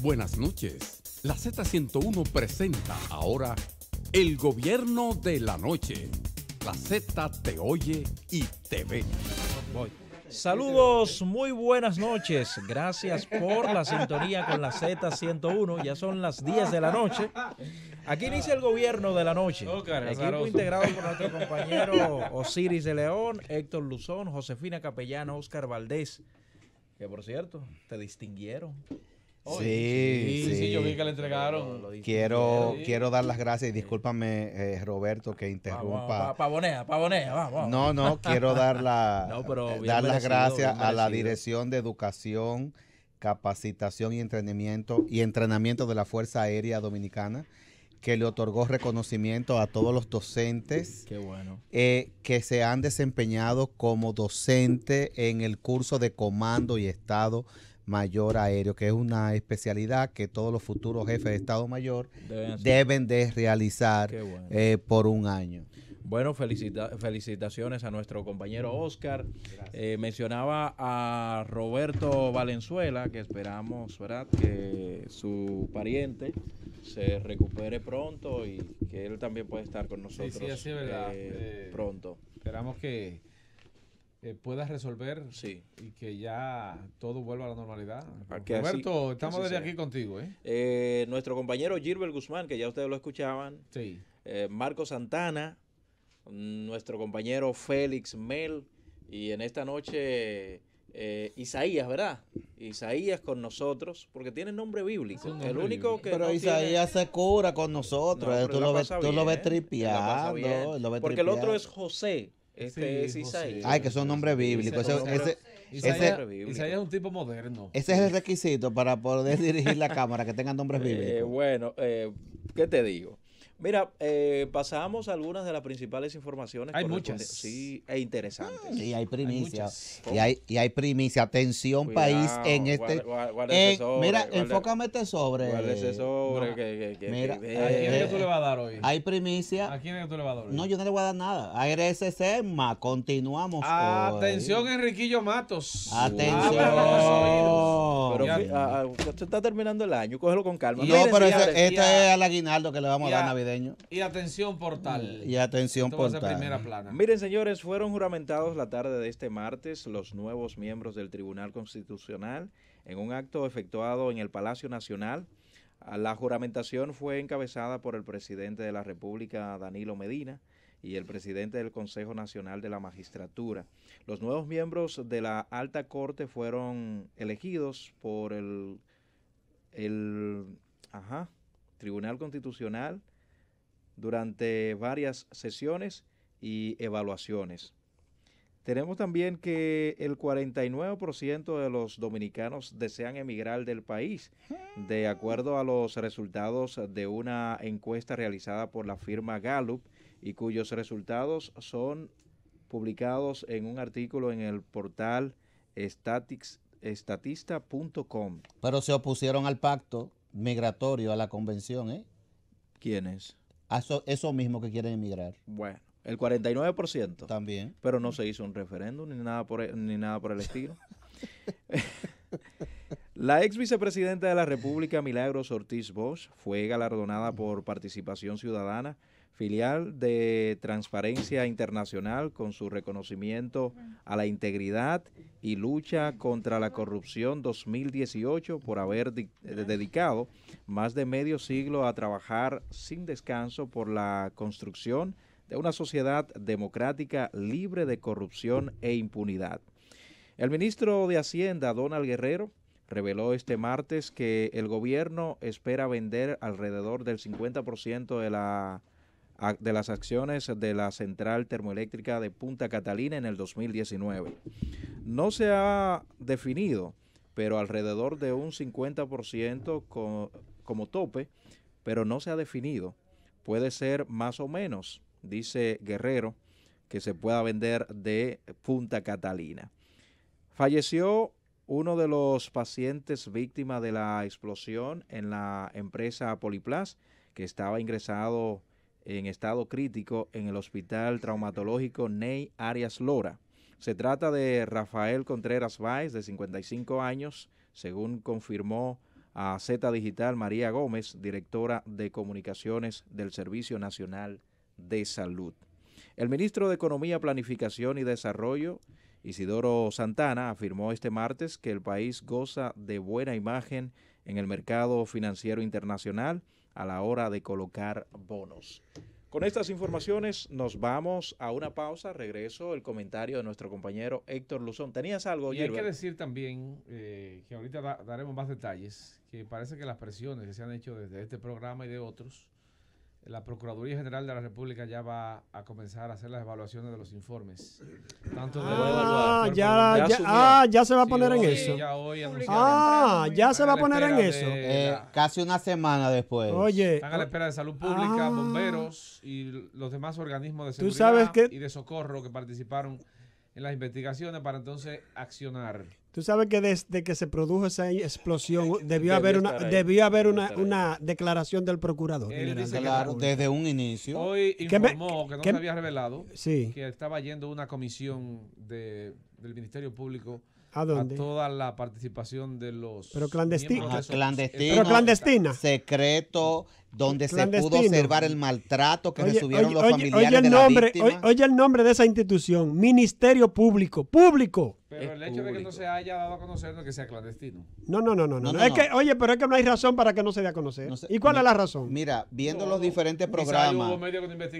Buenas noches. La Z101 presenta ahora El Gobierno de la Noche. La Z te oye y te ve. Saludos, muy buenas noches. Gracias por la sintonía con la Z101. Ya son las 10 de la noche. Aquí inicia el gobierno de la noche. Oh, Equipo integrado por nuestro compañero Osiris de León, Héctor Luzón, Josefina Capellano, Oscar Valdés. Que por cierto, te distinguieron. Sí, sí, yo vi que le entregaron. quiero, quiero dar las gracias y discúlpame, eh, Roberto, que interrumpa. No, no, quiero dar, la, dar las gracias a la Dirección de Educación, Capacitación y Entrenamiento, y entrenamiento de la Fuerza Aérea Dominicana que le otorgó reconocimiento a todos los docentes eh, que se han desempeñado como docente en el curso de comando y estado mayor aéreo, que es una especialidad que todos los futuros jefes de Estado Mayor deben, de realizar eh, por un año. Bueno, felicitaciones a nuestro compañero Oscar. Eh, mencionaba a Roberto Valenzuela, que esperamos ¿verdad? que su pariente se recupere pronto y que él también pueda estar con nosotros eh, pronto. Esperamos que, eh, puedas resolver sí. y que ya todo vuelva a la normalidad. Roberto, estamos desde aquí contigo. ¿eh? Eh, nuestro compañero Gilbert Guzmán, que ya ustedes lo escuchaban. Marco Santana, nuestro compañero Félix Mel y en esta noche Isaías, ¿verdad? Isaías con nosotros, porque tiene nombre bíblico. el único que. Pero Isaías se cura con nosotros. tú, lo ves, tú, tripeando. porque el otro es José. Este es Isaías. Ay, que son nombres bíblicos. Ese, Isaías, es un tipo moderno. Ese es el requisito para poder dirigir la cámara, que tengan nombres eh, bíblicos. bueno, eh, ¿qué te digo? Mira, eh, pasamos algunas de las principales informaciones. Hay muchas. Sí, es interesante. sí, hay primicia. y, hay, y hay primicia. Atención, país, en este. Guarda, sobre, mira, enfócame este sobre. Guarda ese sobre. mira, ¿A quién es tú le vas a dar hoy? Hay primicia. ¿A quién es que tú le vas a dar hoy? No, yo no le voy a dar nada. A más. Continuamos. Atención, Enriquillo Matos. Atención. Wow. Pero está terminando el año. Cógelo con calma. No, pero este, es al aguinaldo que le vamos a dar Navidad. Y atención portal. Y atención portal. Primera plana. Miren, señores, fueron juramentados la tarde de este martes los nuevos miembros del Tribunal Constitucional en un acto efectuado en el Palacio Nacional. Ah, la juramentación fue encabezada por el presidente de la República, Danilo Medina, y el presidente del Consejo Nacional de la Magistratura. Los nuevos miembros de la Alta Corte fueron elegidos por el, el Tribunal Constitucional durante varias sesiones y evaluaciones. Tenemos también que el 49% de los dominicanos desean emigrar del país, de acuerdo a los resultados de una encuesta realizada por la firma Gallup y cuyos resultados son publicados en un artículo en el portal estatista.com. Pero se opusieron al pacto migratorio, a la convención, ¿eh? ¿Quiénes? eso, eso mismo que quieren emigrar. Bueno, el 49%. También. Pero no se hizo un referéndum ni nada por e, ni nada por el estilo. la ex vicepresidenta de la República, Milagros Ortiz Bosch, fue galardonada por participación ciudadana filial de Transparencia Internacional con su reconocimiento a la integridad y lucha contra la corrupción 2018 por haber eh, dedicado más de medio siglo a trabajar sin descanso por la construcción de una sociedad democrática libre de corrupción e impunidad. El ministro de Hacienda, Donald Guerrero, reveló este martes que el gobierno espera vender alrededor del 50% de la de las acciones de la central termoeléctrica de Punta Catalina en el 2019. No se ha definido, pero alrededor de un 50% como, tope, pero no se ha definido. Puede ser más o menos, dice Guerrero, que se pueda vender de Punta Catalina. Falleció uno de los pacientes víctima de la explosión en la empresa Poliplas, que estaba ingresado en estado crítico en el Hospital Traumatológico Ney Arias Lora. Se trata de Rafael Contreras Váez, de 55 años, según confirmó a Z Digital María Gómez, directora de comunicaciones del Servicio Nacional de Salud. El ministro de Economía, Planificación y Desarrollo, Isidoro Santana, afirmó este martes que el país goza de buena imagen en el mercado financiero internacional a la hora de colocar bonos. Con estas informaciones nos vamos a una pausa. Regreso el comentario de nuestro compañero Héctor Luzón. ¿Tenías algo, Y hay que decir también, eh, que ahorita daremos más detalles, que parece que las presiones que se han hecho desde este programa y de otros la Procuraduría General de la República ya va a comenzar a hacer las evaluaciones de los informes. Tanto ah, ah, ya, se va a poner en eso. Ya hoy ah, ya se va a poner en eso. Eh, casi una semana después. Oye. Están a la espera de salud ah, pública, bomberos y los demás organismos de seguridad y de socorro que participaron en las investigaciones para entonces accionar. Tú sabes que desde que se produjo esa explosión debió haber una debió haber una, una declaración del procurador. desde un inicio. Hoy informó me, que no se había revelado que estaba yendo una comisión de, del Ministerio Público ¿A, toda la participación de los pero clandestina clandestino, pero clandestina secreto donde se pudo observar el maltrato que recibieron los familiares nombre, oye el nombre de esa institución Ministerio Público público pero el hecho de que no se haya dado a conocer no es que sea clandestino. No, no, no, no. no, es que, oye, pero es que no hay razón para que no se dé a conocer. ¿Y cuál es la razón? Mira, viendo los diferentes programas.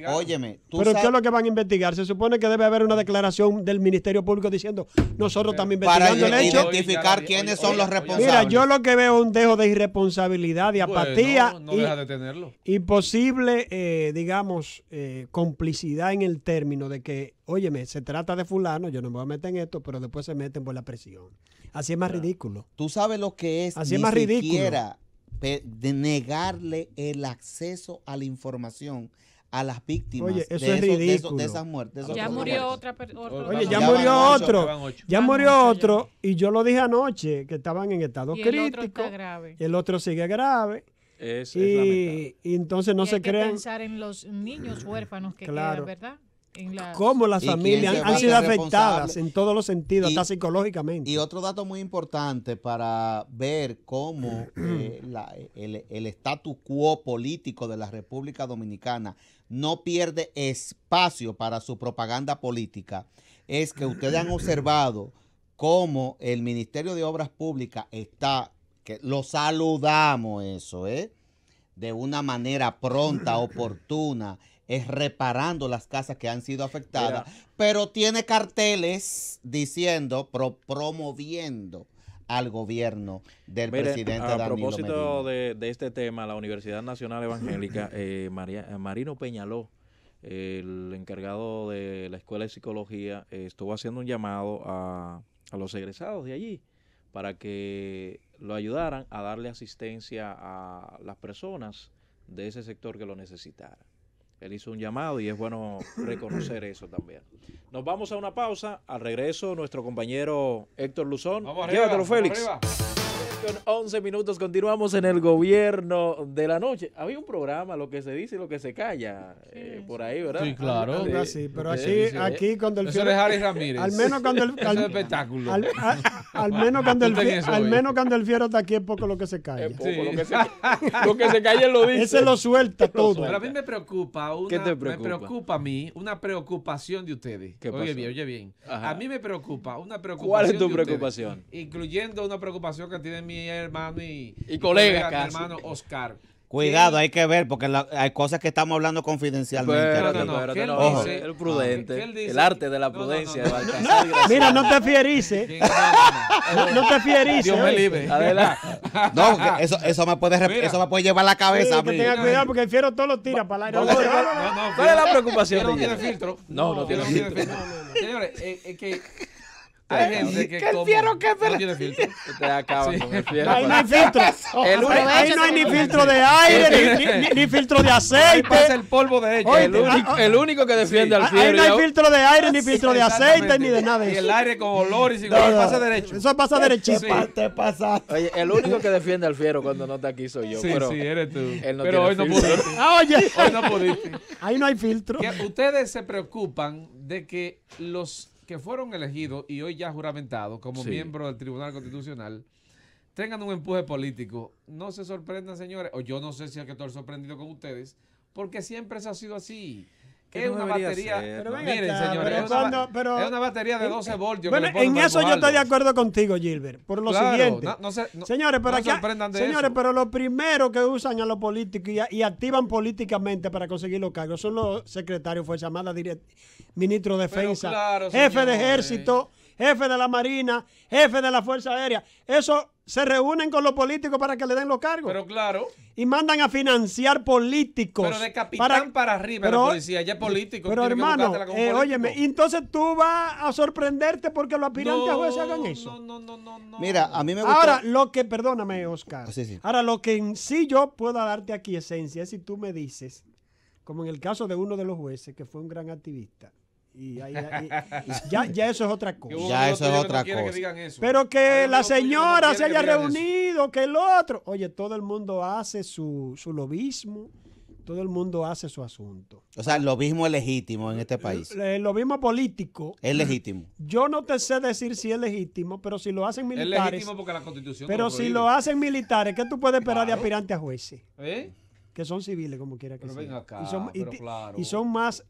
Óyeme, tú Pero ¿qué es lo que van a investigar? Se supone que debe haber una declaración del Ministerio Público diciendo, nosotros también investigando para el hecho. identificar quiénes son los responsables. Mira, yo lo que veo es un dejo de irresponsabilidad, y apatía. Pues, y, deja de tenerlo. Y posible, eh, digamos, eh, complicidad en el término de que óyeme, se trata de fulano, yo no me voy a meter en esto, pero después se meten por la presión. Así es más ridículo. Tú sabes lo que es Así es más siquiera de negarle el acceso a la información a las víctimas Oye, eso de, es ridículo. de, esas muertes. ya murió otra persona. Oye, ya, murió otro. ya murió otro. Y yo lo dije anoche, que estaban en estado crítico. El otro está grave. el sigue grave. Es, y, entonces no y hay se que en los niños huérfanos que ¿verdad? cómo las familias han sido afectadas en todos los sentidos, hasta psicológicamente. Y otro dato muy importante para ver cómo eh, el, el quo político de la República Dominicana no pierde espacio para su propaganda política es que ustedes han observado cómo el Ministerio de Obras Públicas está, que lo saludamos eso, ¿eh? de una manera pronta, oportuna, es reparando las casas que han sido afectadas, pero tiene carteles diciendo, promoviendo al gobierno del presidente a, a propósito de, este tema, la Universidad Nacional Evangélica, eh, eh, Marino Peñaló, el encargado de la Escuela de Psicología, eh, estuvo haciendo un llamado a los egresados de allí para que lo ayudaran a darle asistencia a las personas de ese sector que lo necesitaran. Él hizo un llamado y es bueno reconocer eso también. Nos vamos a una pausa. Al regreso, nuestro compañero Héctor Luzón. Vamos Llévatelo, Félix. 11 minutos. Continuamos en el gobierno de la noche. Había un programa, lo que se dice y lo que se calla, eh, por ahí, ¿verdad? Sí, claro. Ah, ah, pero aquí, aquí cuando el fiero Al menos cuando el al, menos cuando el al menos cuando el fiero está aquí es poco lo que se calla. lo, que se, lo, calla lo dice. Ese lo suelta todo. Pero a mí me preocupa una, a mí una preocupación de ustedes. oye bien, oye bien. A mí me preocupa una preocupación. ¿Cuál es tu preocupación? incluyendo una preocupación que tienen mi hermano y, colega, mi hermano Oscar. Cuidado, hay que ver, porque hay cosas que estamos hablando confidencialmente. el prudente, ah, el arte de la prudencia. Mira, no te fierices. no te fierices. Dios me libre. Adelante. No, eso, eso, me puede, llevar la cabeza Que tenga cuidado, eh. porque el fiero todo lo tira para el aire. ¿Cuál es la preocupación? No tiene filtro. No, no tiene filtro. Señores, eh, es que ¿Qué gente que, ¿Qué fiero filtro. Te acaban con el Ahí no hay filtro. ahí no hay ni filtro de aire, ni, filtro de aceite. Ahí pasa el polvo de hecho. El único, que defiende al fiero. Ahí no hay filtro de aire, ni filtro de aceite, ni de nada. Y el aire con olor y sin pasa derecho. Eso pasa derechito. pasa. Oye, el único que defiende al fiero cuando no está aquí soy yo. Sí, pero sí, eres tú. pero hoy no pudiste. Ah, oye. Hoy no pudiste. Ahí no hay filtro. ustedes se preocupan de que los que fueron elegidos y hoy ya juramentados como miembro miembros del Tribunal Constitucional tengan un empuje político. No se sorprendan, señores, o yo no sé si es que estoy sorprendido con ustedes, porque siempre se ha sido así. Es una batería. miren, señores, es, una, batería de 12 voltios. Bueno, en eso yo estoy de acuerdo contigo, Gilbert. Por lo siguiente. señores, pero aquí, señores, pero lo primero que usan a los políticos y, activan políticamente para conseguir los cargos son los secretarios, fue llamada directa, ministro de Defensa, jefe de ejército, jefe de la Marina, jefe de la Fuerza Aérea. Eso se reúnen con los políticos para que le den los cargos. Pero claro. Y mandan a financiar políticos. Pero de capitán para, arriba pero, policía, ya es político. Pero hermano, eh, óyeme, entonces tú vas a sorprenderte porque los aspirantes jueces hagan eso. No, no, no, no. Mira, a mí me gusta... Ahora, lo que, perdóname, Oscar. Ah, Ahora, lo que en sí yo puedo darte aquí esencia es si tú me dices, como en el caso de uno de los jueces, que fue un gran activista, ya, eso es otra cosa. otra Pero que ah, la señora se haya reunido, que el otro. Oye, todo el mundo hace su, su lobismo todo el mundo hace su asunto. O sea, el lobismo es legítimo en este país. el lobismo político. Es legítimo. Yo no te sé decir si es legítimo, pero si lo hacen militares. Es legítimo porque la constitución. Pero si lo hacen militares, ¿qué tú puedes esperar de aspirante a jueces? ¿Eh? que son civiles, como quiera que pero Ven acá, y son, más,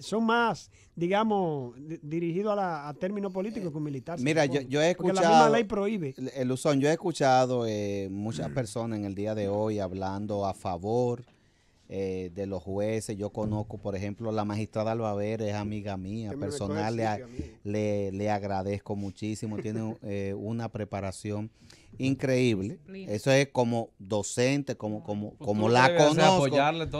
son más, digamos, dirigidos a, la, a términos políticos que militares. Mira, yo, yo, he escuchado. Porque la misma ley prohíbe. Luzón, yo he escuchado eh, muchas personas en el día de hoy hablando a favor. Eh, de los jueces. Yo conozco, por ejemplo, la magistrada Albaver, es amiga mía, personal, le, agradezco muchísimo, tiene eh, una preparación increíble. Eso es como docente, como ah. como pues como la conozco.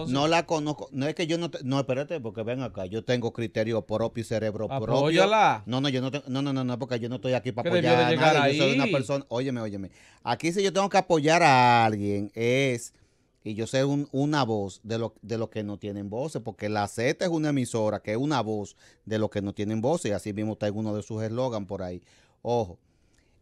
no la conozco. No es que yo no no espérate porque ven acá, yo tengo criterio propio y cerebro propio. No, no, yo no tengo, no no no no porque yo no estoy aquí para apoyar a nadie. Yo soy una persona, óyeme, óyeme. Aquí si yo tengo que apoyar a alguien es y yo sé una voz de los de lo que no tienen voces, porque la Z es una emisora que es una voz de los que no tienen voces, y así mismo está en uno de sus eslogan por ahí. Ojo,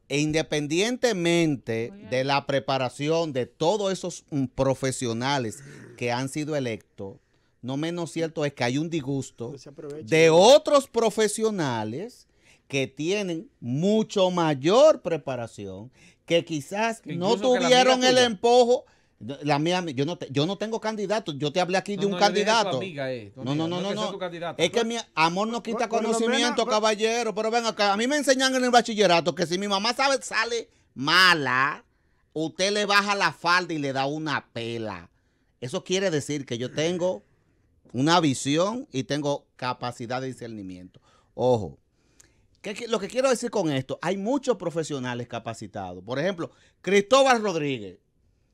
e independientemente de la preparación de todos esos mm, profesionales que han sido electos, no menos cierto es que hay un disgusto de otros profesionales que tienen mucho mayor preparación, que quizás no tuvieron el empojo. empujo la yo no, yo no tengo candidato. Yo te hablé aquí de un candidato. Eh, no, no, no, no, es que pues. mi amor no pues, quita pues, conocimiento, caballero. Pero ven acá, a mí me enseñan en el bachillerato que si mi mamá sabe sale mala, usted le baja la falda y le da una pela. Eso quiere decir que yo tengo una visión y tengo capacidad de discernimiento. Ojo, lo que quiero decir con esto, hay muchos profesionales capacitados. Por ejemplo, Cristóbal Rodríguez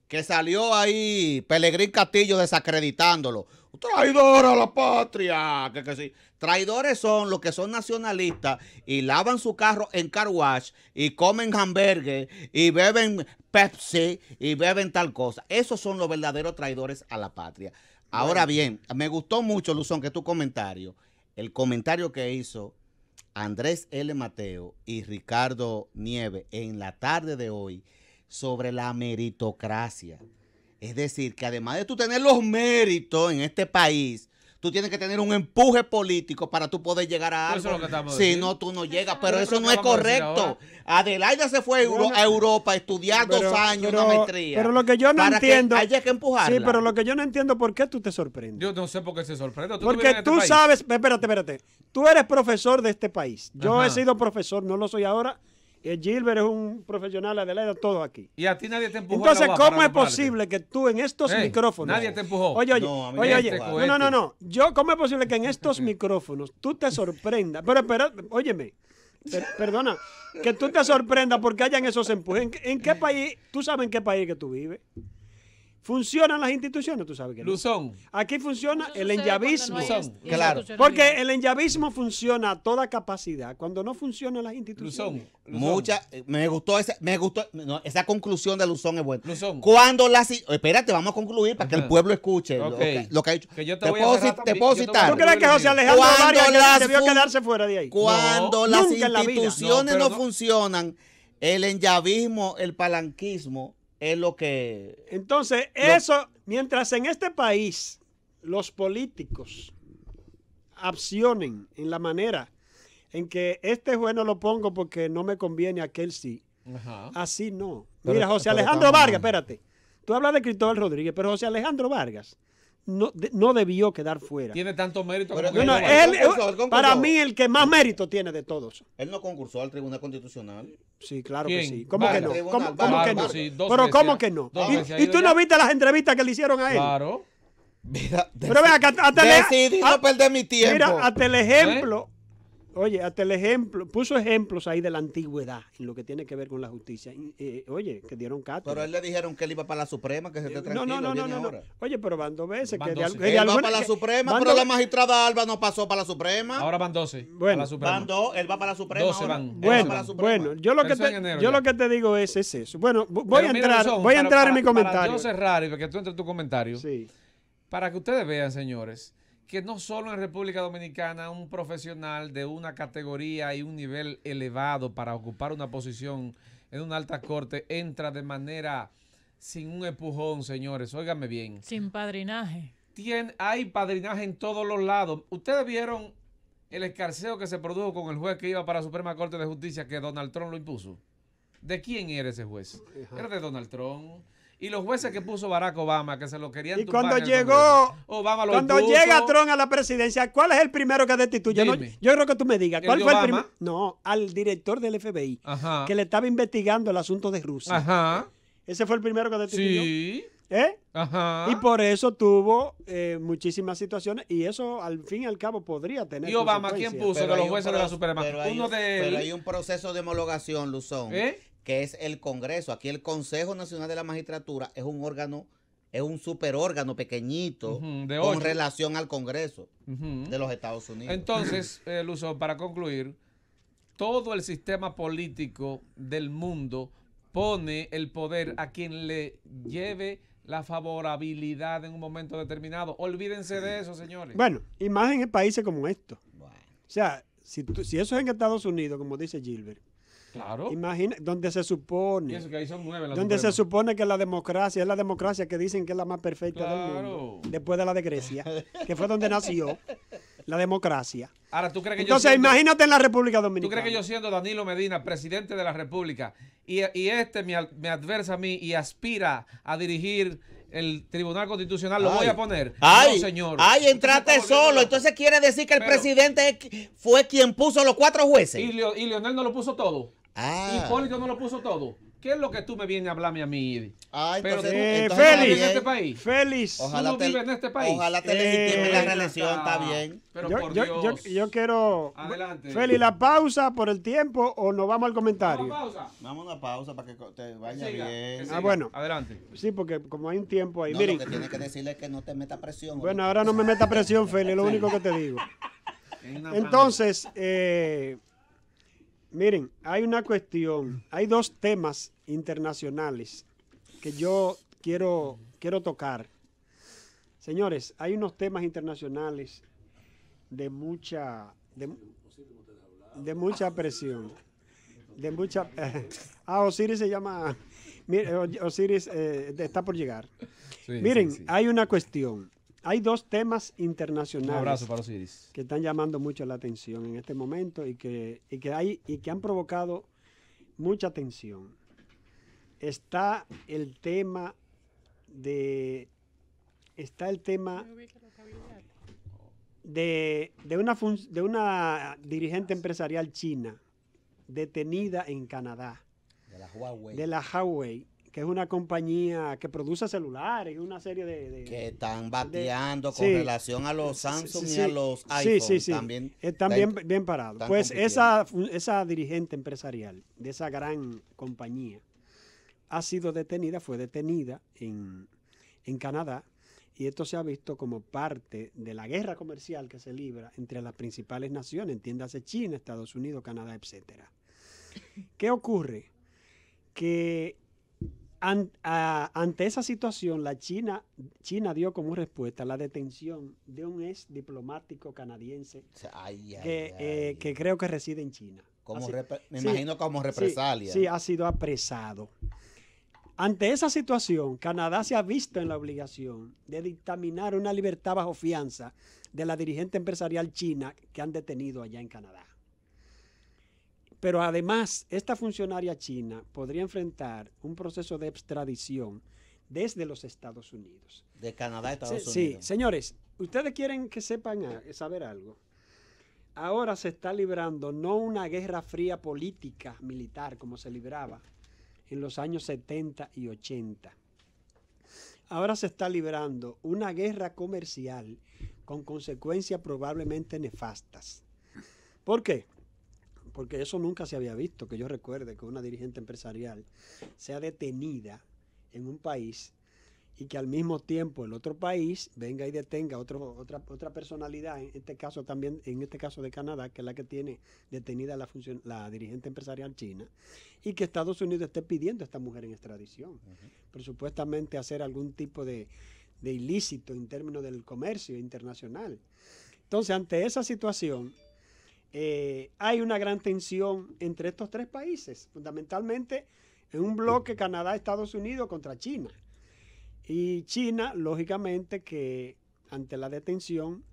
que salió ahí Pelegrín Castillo desacreditándolo. Traidor a la patria. Que, sí. Traidores son los que son nacionalistas y lavan su carro en car wash y comen hamburgues y beben Pepsi y beben tal cosa. Esos son los verdaderos traidores a la patria. Ahora bien, me gustó mucho, Luzón, que tu comentario, el comentario que hizo Andrés L. Mateo y Ricardo Nieve en la tarde de hoy sobre la meritocracia. Es decir, que además de tú tener los méritos en este país, tú tienes que tener un empuje político para tú poder llegar a algo. Es si no, tú no llegas. Pero, eso no es correcto. Adelaida se fue a Europa a estudiar dos años pero, una maestría. Pero lo que yo no entiendo. Que que empujarla. Sí, pero lo que yo no entiendo, ¿por qué tú te sorprendes? Yo no sé por qué se sorprende. Porque este tú sabes. Espérate, espérate. Tú eres profesor de este país. Yo he sido profesor, no lo soy ahora. Gilbert es un profesional adelante todos aquí. Y a ti nadie te empujó. Entonces, ¿cómo es posible que tú en estos micrófonos. Nadie te empujó. Oye, oye, no, oye, No, no, no, este. Yo, ¿cómo es posible que en estos micrófonos tú te sorprendas? Pero espera, óyeme. perdona, que tú te sorprendas porque hayan esos empujes. ¿En, ¿En, qué país? ¿Tú sabes en qué país que tú vives? ¿Funcionan las instituciones? Tú sabes que Luzón. Aquí funciona el enllavismo. Claro. Porque el enllavismo funciona a toda capacidad cuando no funcionan las instituciones. Luzón. Mucha, me gustó, esa, me gustó esa conclusión de Luzón es buena. Luzón. Cuando las... Espérate, vamos a concluir para que el pueblo escuche lo, que, ha dicho. te, puedo, citar. ¿Tú crees que José Alejandro Vargas debió quedarse fuera de ahí? Cuando las instituciones no, funcionan, el enllavismo, el palanquismo es lo que... Entonces, eso, mientras en este país los políticos accionen en la manera en que este juez no lo pongo porque no me conviene aquel sí, así no. Mira, José Alejandro Vargas, espérate. Tú hablas de Cristóbal Rodríguez, pero José Alejandro Vargas no, no debió quedar fuera. Tiene tanto mérito Para mí, el que más mérito tiene de todos. Él no concursó al Tribunal Constitucional. Sí, claro que sí. ¿Cómo que no? ¿Cómo, que no? Pero ¿cómo que no? ¿Y, tú no viste las entrevistas que le hicieron a él? Claro. Pero vea, decidí no perder mi tiempo. Mira, hasta el ejemplo, ¿Eh? Oye, hasta el ejemplo, puso ejemplos ahí de la antigüedad en lo que tiene que ver con la justicia. Eh, oye, que dieron cátedra. Pero él le dijeron que él iba para la Suprema, que se esté eh, tranquilo. No, no, no, no, no. Oye, pero van dos veces. que él va para la Suprema, pero la magistrada Alba no pasó para la Suprema. Ahora van 12. Bueno, la van dos, él va para la Suprema. 12 ahora. van. Bueno, bueno, yo lo que te, yo lo que te digo es, es eso. Bueno, voy a entrar, voy a entrar en mi comentario. Para yo cerrar y que tú entres tu comentario. Sí. Para que ustedes vean, señores que no solo en República Dominicana un profesional de una categoría y un nivel elevado para ocupar una posición en una alta corte entra de manera sin un empujón, señores. Óigame bien. Sin padrinaje. hay padrinaje en todos los lados. Ustedes vieron el escarceo que se produjo con el juez que iba para la Suprema Corte de Justicia que Donald Trump lo impuso. ¿De quién era ese juez? Era de Donald Trump y los jueces que puso Barack Obama, que se lo querían Y cuando llegó, cuando llega Trump a la presidencia, ¿cuál es el primero que destituye? yo creo que tú me digas, ¿cuál fue el primero? No, al director del FBI, que le estaba investigando el asunto de Rusia. Ese fue el primero que destituyó. Sí. ¿Eh? Ajá. Y por eso tuvo eh, muchísimas situaciones y eso al fin y al cabo podría tener. ¿Y Obama quién puso que los jueces de la Suprema? Uno de... pero hay un proceso de homologación, Luzón, ¿Eh? que es el Congreso. Aquí el Consejo Nacional de la Magistratura es un órgano, es un superórgano pequeñito con relación al Congreso de los Estados Unidos. Entonces, eh, Luzón, para concluir, todo el sistema político del mundo pone el poder a quien le lleve la favorabilidad en un momento determinado. Olvídense de eso, señores. Bueno, y más en países como esto. O sea, si, si eso es en Estados Unidos, como dice Gilbert, Claro. Imagina, donde se supone. que donde se supone que la democracia es la democracia que dicen que es la más perfecta del mundo. Después de la de Grecia, que fue donde nació la democracia. Ahora, ¿tú crees que yo siendo, imagínate en la República Dominicana. ¿Tú crees que yo siendo Danilo Medina, presidente de la República, y, este me, adversa a mí y aspira a dirigir el Tribunal Constitucional lo voy a poner. Ay, señor. Ay, entrate solo. Entonces quiere decir que el presidente fue quien puso los cuatro jueces. Y, Lionel Leonel no lo puso todo. Ah. Hipólito no lo puso todo. ¿Qué es lo que tú me vienes a hablarme a mí, ah, entonces, Pero eh, feliz. Félix. en este país. Félix. Ojalá tú no vives en este país. Ojalá te legitimen la eh, relación, está, bien. Pero yo, por Dios. Yo, quiero. Adelante. Félix, la pausa por el tiempo o nos vamos al comentario. Vamos a pausa. Vamos a una pausa para que te vaya bien. Ah, bueno. Adelante. Sí, porque como hay un tiempo ahí. No, miren. Lo que tienes que decirle es que no te meta presión. Bueno, ahora no me metas presión, Félix, lo único que te digo. Entonces, eh Miren, hay una cuestión, hay dos temas internacionales que yo quiero, quiero tocar. Señores, hay unos temas internacionales de mucha, de, mucha presión. De mucha. ah, Osiris se llama. Mire, Osiris eh, está por llegar. Miren, hay una cuestión. Hay dos temas internacionales. Que están llamando mucho la atención en este momento y que, y que, hay, y que han provocado mucha atención. Está el tema de. Está el tema de, una, de una dirigente empresarial china detenida en Canadá. De la Huawei que es una compañía que produce celulares una serie de, que están bateando con relación a los Samsung y a los iPhone. Sí, sí, También están bien, parados. Pues esa, esa dirigente empresarial de esa gran compañía ha sido detenida, fue detenida en, Canadá y esto se ha visto como parte de la guerra comercial que se libra entre las principales naciones, entiéndase China, Estados Unidos, Canadá, etcétera. ¿Qué ocurre? Que ante esa situación, la China, China dio como respuesta la detención de un ex diplomático canadiense eh, que, creo que reside en China. me imagino como represalia. sí, ha sido apresado. Ante esa situación, Canadá se ha visto en la obligación de dictaminar una libertad bajo fianza de la dirigente empresarial china que han detenido allá en Canadá. Pero además, esta funcionaria china podría enfrentar un proceso de extradición desde los Estados Unidos. De Canadá a Estados Unidos. Sí, señores, ustedes quieren que sepan eh, saber algo. Ahora se está librando no una guerra fría política, militar, como se libraba en los años 70 y 80. Ahora se está librando una guerra comercial con consecuencias probablemente nefastas. ¿Por qué? porque eso nunca se había visto, que yo recuerde que una dirigente empresarial sea detenida en un país y que al mismo tiempo el otro país venga y detenga otro, otra, otra personalidad, en este caso también, en este caso de Canadá, que es la que tiene detenida la, función, la dirigente empresarial china, y que Estados Unidos esté pidiendo a esta mujer en extradición, Presupuestamente hacer algún tipo de, de ilícito en términos del comercio internacional. Entonces, ante esa situación, eh, hay una gran tensión entre estos tres países, fundamentalmente en un bloque Canadá-Estados Unidos contra China. Y China, lógicamente, que ante la detención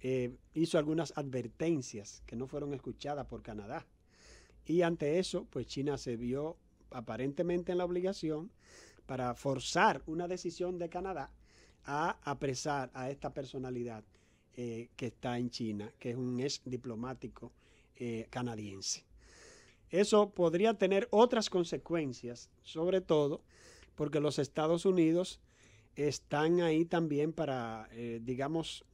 eh, hizo algunas advertencias que no fueron escuchadas por Canadá. Y ante eso, pues China se vio aparentemente en la obligación para forzar una decisión de Canadá a apresar a esta personalidad eh, que está en China, que es un ex diplomático eh, canadiense. Eso podría tener otras consecuencias, sobre todo porque los Estados Unidos están ahí también para, eh, digamos,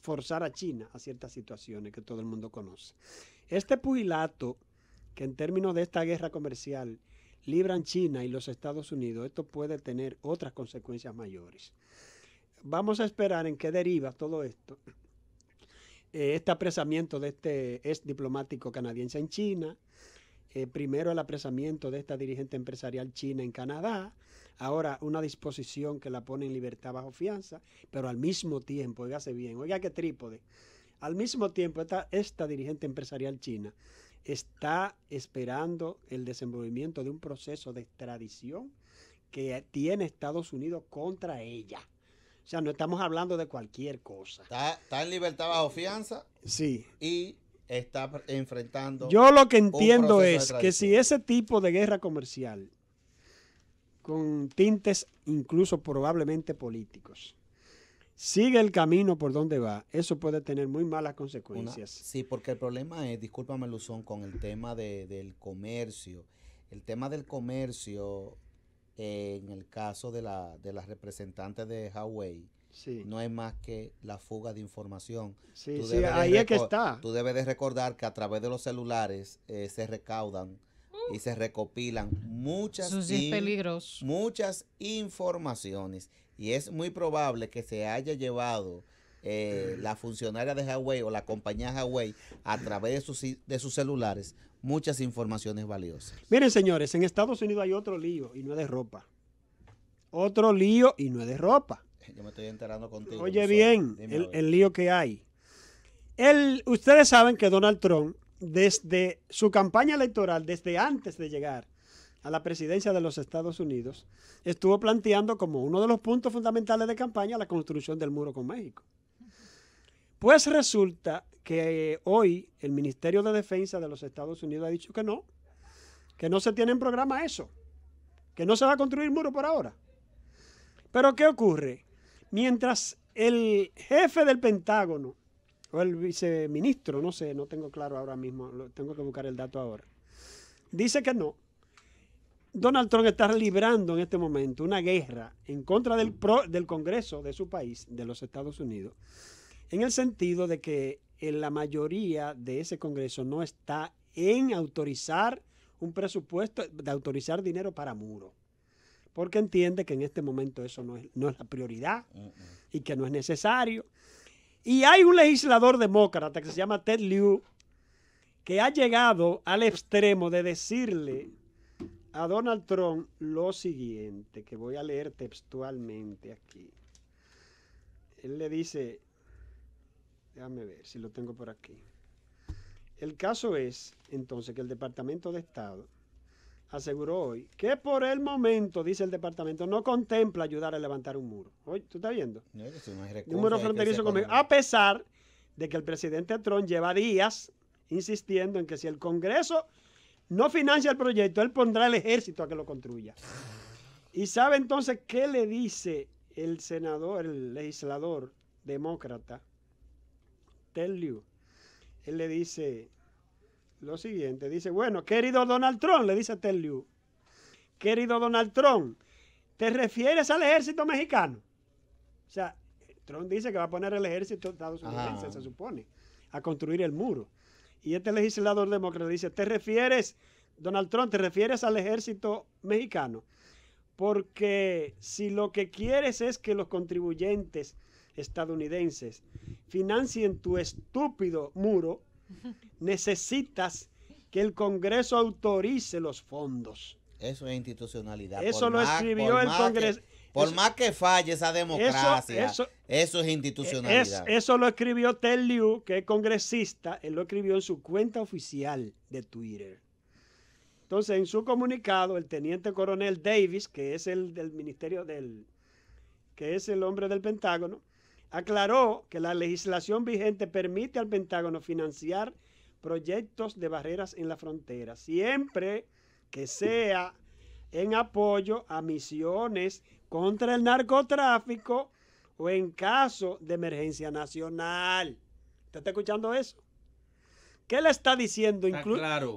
forzar a China a ciertas situaciones que todo el mundo conoce. Este pugilato, que en términos de esta guerra comercial libran China y los Estados Unidos, esto puede tener otras consecuencias mayores vamos a esperar en qué deriva todo esto. Eh, este apresamiento de este ex diplomático canadiense en China, eh, primero el apresamiento de esta dirigente empresarial china en Canadá, ahora una disposición que la pone en libertad bajo fianza, pero al mismo tiempo, oígase bien, oiga qué trípode, al mismo tiempo esta, esta dirigente empresarial china está esperando el desenvolvimiento de un proceso de extradición que tiene Estados Unidos contra ella sea, no estamos hablando de cualquier cosa. Está, en libertad bajo fianza. Sí. Y está enfrentando. Yo lo que entiendo es que si ese tipo de guerra comercial, con tintes incluso probablemente políticos, sigue el camino por donde va, eso puede tener muy malas consecuencias. sí, porque el problema es, discúlpame Luzón, con el tema del comercio. El tema del comercio en el caso de la, de la representante de Huawei, no es más que la fuga de información. Sí, ahí es que está. Tú debes de recordar que a través de los celulares eh, se recaudan y se recopilan muchas, peligros. muchas informaciones y es muy probable que se haya llevado eh, la funcionaria de Huawei o la compañía Huawei a través de sus, de sus celulares muchas informaciones valiosas. Miren, señores, en Estados Unidos hay otro lío y no es de ropa. Otro lío y no es de ropa. Yo me estoy enterando contigo. Oye, bien, el, lío que hay. El, ustedes saben que Donald Trump, desde su campaña electoral, desde antes de llegar a la presidencia de los Estados Unidos, estuvo planteando como uno de los puntos fundamentales de campaña la construcción del muro con México. Pues resulta que eh, hoy el Ministerio de Defensa de los Estados Unidos ha dicho que no, que no se tiene en programa eso, que no se va a construir muro por ahora. Pero ¿qué ocurre? Mientras el jefe del Pentágono, o el viceministro, no sé, no tengo claro ahora mismo, tengo que buscar el dato ahora, dice que no. Donald Trump está librando en este momento una guerra en contra del, del Congreso de su país, de los Estados Unidos, en el sentido de que en la mayoría de ese Congreso no está en autorizar un presupuesto, de autorizar dinero para muro. Porque entiende que en este momento eso no es, la prioridad y que no es necesario. Y hay un legislador demócrata que se llama Ted Liu, que ha llegado al extremo de decirle a Donald Trump lo siguiente, que voy a leer textualmente aquí. Él le dice, Déjame ver si lo tengo por aquí. El caso es, entonces, que el Departamento de Estado aseguró hoy que por el momento, dice el departamento, no contempla ayudar a levantar un muro. ¿tú estás viendo? No, un muro fronterizo conmigo. A pesar de que el presidente Trump lleva días insistiendo en que si el Congreso no financia el proyecto, él pondrá el ejército a que lo construya. Y sabe entonces qué le dice el senador, el legislador demócrata Tell you, él le dice lo siguiente, dice, bueno, querido Donald Trump, le dice you, querido Donald Trump, ¿te refieres al ejército mexicano? O sea, Trump dice que va a poner el ejército Estados Unidos, se supone, a construir el muro. Y este legislador demócrata dice, ¿te refieres, Donald Trump, te refieres al ejército mexicano? Porque si lo que quieres es que los contribuyentes estadounidenses financien tu estúpido muro, necesitas que el Congreso autorice los fondos. Eso es institucionalidad. Eso lo escribió el Congreso. Por más que falle esa democracia, eso, es institucionalidad. eso lo escribió Ted Liu, que es congresista, él lo escribió en su cuenta oficial de Twitter. Entonces, en su comunicado, el teniente coronel Davis, que es el del Ministerio del, que es el hombre del Pentágono, Aclaró que la legislación vigente permite al Pentágono financiar proyectos de barreras en la frontera, siempre que sea en apoyo a misiones contra el narcotráfico o en caso de emergencia nacional. ¿Usted está escuchando eso? ¿Qué le está diciendo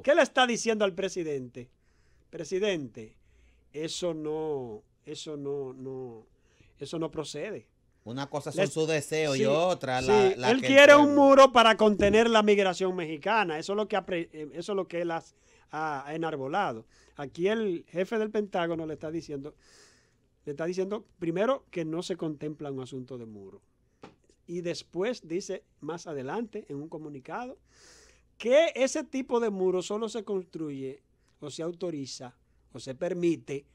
¿Qué le está diciendo al presidente? Presidente, eso no, eso no, no, eso no procede. Una cosa son sus deseos y otra la, Él quiere un muro para contener la migración mexicana. Eso es lo que, eh, eso es lo que él ha, ha, enarbolado. Aquí el jefe del Pentágono le está diciendo, le está diciendo primero que no se contempla un asunto de muro. Y después dice más adelante en un comunicado que ese tipo de muro solo se construye o se autoriza o se permite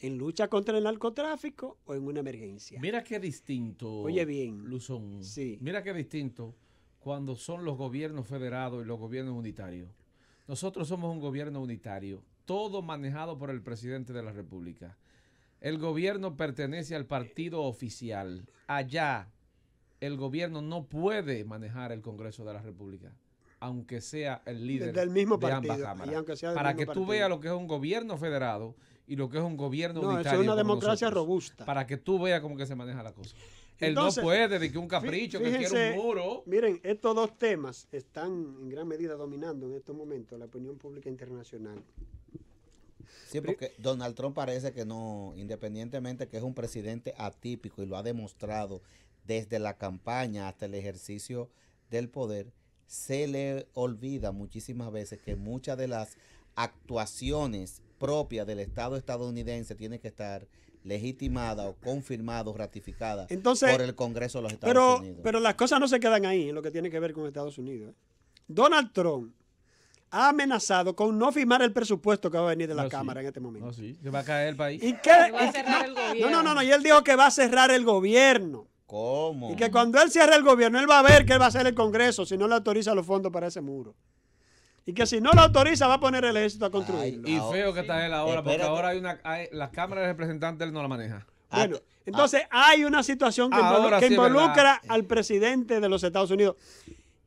en lucha contra el narcotráfico o en una emergencia. Mira qué distinto. Oye bien. Luzón. Sí. Mira qué distinto cuando son los gobiernos federados y los gobiernos unitarios. Nosotros somos un gobierno unitario, todo manejado por el presidente de la República. El gobierno pertenece al partido oficial. Allá, el gobierno no puede manejar el Congreso de la República, aunque sea el líder del mismo de ambas cámaras. Para que tú veas lo que es un gobierno federado y lo que es un gobierno no, es una democracia robusta. Para que tú veas cómo que se maneja la cosa. Él no puede, de que un capricho, que quiere un muro. Miren, estos dos temas están en gran medida dominando en estos momentos la opinión pública internacional. Sí, porque Donald Trump parece que no, independientemente que es un presidente atípico y lo ha demostrado desde la campaña hasta el ejercicio del poder, se le olvida muchísimas veces que muchas de las actuaciones propia del Estado estadounidense tiene que estar legitimada o confirmada o ratificada por el Congreso de los Estados Unidos. Pero las cosas no se quedan ahí en lo que tiene que ver con Estados Unidos. ¿eh? Donald Trump ha amenazado con no firmar el presupuesto que va a venir de la Cámara en este momento. No, sí. Se va a caer el país. ¿Y qué? No, no, no, Y él dijo que va a cerrar el gobierno. ¿Cómo? Y que cuando él cierre el gobierno, él va a ver que va a hacer el Congreso si no le autoriza los fondos para ese muro y que si no lo autoriza va a poner el ejército a construir y feo que está él ahora, porque ahora hay una, la Cámara de Representantes él no la maneja. Ah, bueno, ah. entonces hay una situación que, ah, involucra al presidente de los Estados Unidos.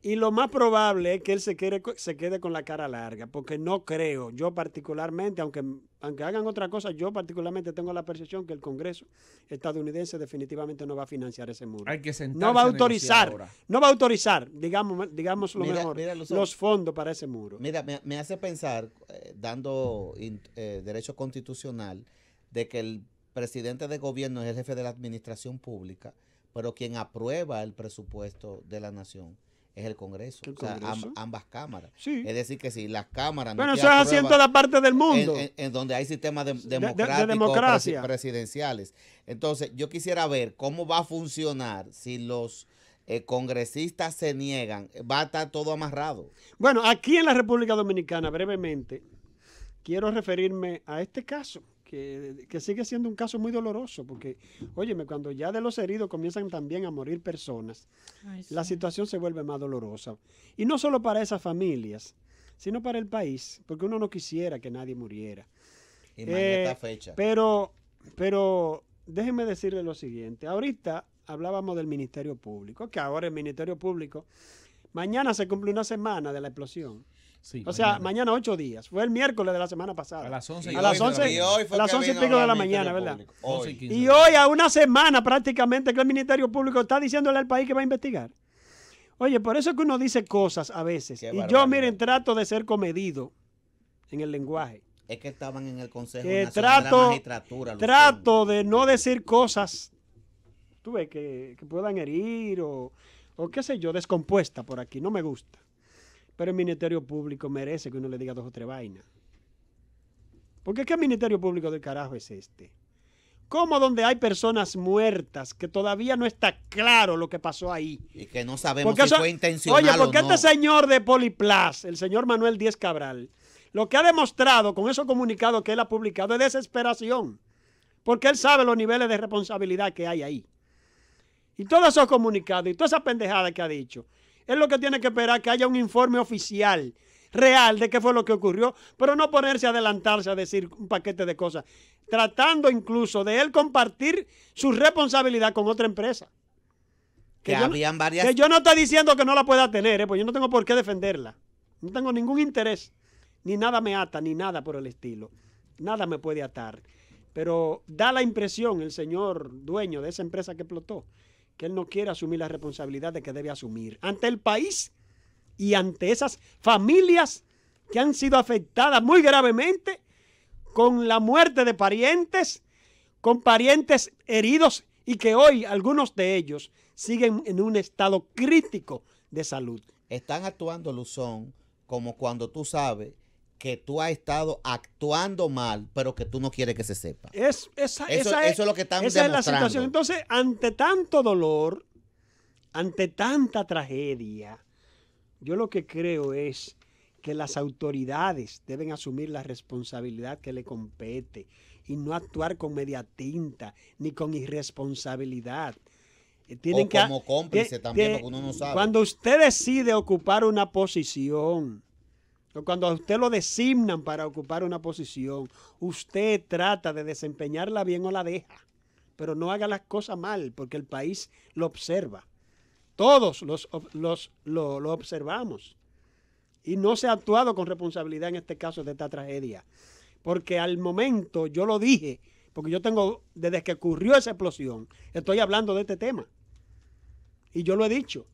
Y lo más probable es que él se quede, se quede con la cara larga, porque no creo, yo particularmente, aunque, aunque hagan otra cosa, yo particularmente tengo la percepción que el Congreso estadounidense definitivamente no va a financiar ese muro. Hay que no va a autorizar, no va a autorizar, digamos, digamos lo mejor, los, fondos para ese muro. Mira, me, hace pensar, eh, dando eh, derecho constitucional, de que el presidente de gobierno es el jefe de la administración pública, pero quien aprueba el presupuesto de la nación es el Congreso. O sea, ambas cámaras. Es decir, que si las cámaras. Bueno, eso es haciendo la parte del mundo. En, donde hay sistemas de, democráticos presidenciales. Entonces, yo quisiera ver cómo va a funcionar si los. Eh, congresistas se niegan, va a estar todo amarrado. Bueno, aquí en la República Dominicana, brevemente, quiero referirme a este caso que, sigue siendo un caso muy doloroso, porque, óyeme, cuando ya de los heridos comienzan también a morir personas, la situación se vuelve más dolorosa. Y no solo para esas familias, sino para el país, porque uno no quisiera que nadie muriera. Eh, fecha. Pero, pero déjenme decirle lo siguiente. Ahorita hablábamos del Ministerio Público, que ahora el Ministerio Público, mañana se cumple una semana de la explosión o sea, mañana. ocho días. Fue el miércoles de la semana pasada. A las once y, a las once pico de la mañana, ¿verdad? Y hoy a una semana prácticamente que el Ministerio Público está diciéndole al país que va a investigar. Oye, por eso es que uno dice cosas a veces. y yo, miren, trato de ser comedido en el lenguaje. Es que estaban en el Consejo Nacional de la Magistratura. Trato de no decir cosas, que, que puedan herir o, o qué sé yo, descompuesta por aquí. No me gusta. Pero el Ministerio Público merece que uno le diga dos o tres vainas. Porque ¿qué Ministerio Público del carajo es este? ¿Cómo donde hay personas muertas que todavía no está claro lo que pasó ahí? Y que no sabemos si fue intencional Oye, porque este señor de Poliplas, el señor Manuel Díez Cabral, lo que ha demostrado con esos comunicados que él ha publicado es desesperación. Porque él sabe los niveles de responsabilidad que hay ahí. Y todos esos comunicados y toda esa pendejada que ha dicho es lo que tiene que esperar que haya un informe oficial, real, de qué fue lo que ocurrió, pero no ponerse a adelantarse a decir un paquete de cosas, tratando incluso de él compartir su responsabilidad con otra empresa. Que, habían varias... Que yo no estoy diciendo que no la pueda tener, porque eh, pues yo no tengo por qué defenderla. No tengo ningún interés, ni nada me ata, ni nada por el estilo. Nada me puede atar. Pero da la impresión el señor dueño de esa empresa que explotó que él no quiere asumir la responsabilidad de que debe asumir ante el país y ante esas familias que han sido afectadas muy gravemente con la muerte de parientes, con parientes heridos y que hoy algunos de ellos siguen en un estado crítico de salud. Están actuando, Luzón, como cuando tú sabes que tú has estado actuando mal, pero que tú no quieres que se sepa. Es, esa, eso, es, lo que están es la situación. Entonces, ante tanto dolor, ante tanta tragedia, yo lo que creo es que las autoridades deben asumir la responsabilidad que le compete y no actuar con media tinta ni con irresponsabilidad. Eh, o como cómplice también, porque uno no sabe. Cuando usted decide ocupar una posición, cuando a usted lo designan para ocupar una posición, usted trata de desempeñarla bien o la deja, pero no haga las cosas mal porque el país lo observa. Todos los, lo, observamos y no se ha actuado con responsabilidad en este caso de esta tragedia. Porque al momento, yo lo dije, porque yo tengo, desde que ocurrió esa explosión, estoy hablando de este tema. Y yo lo he dicho.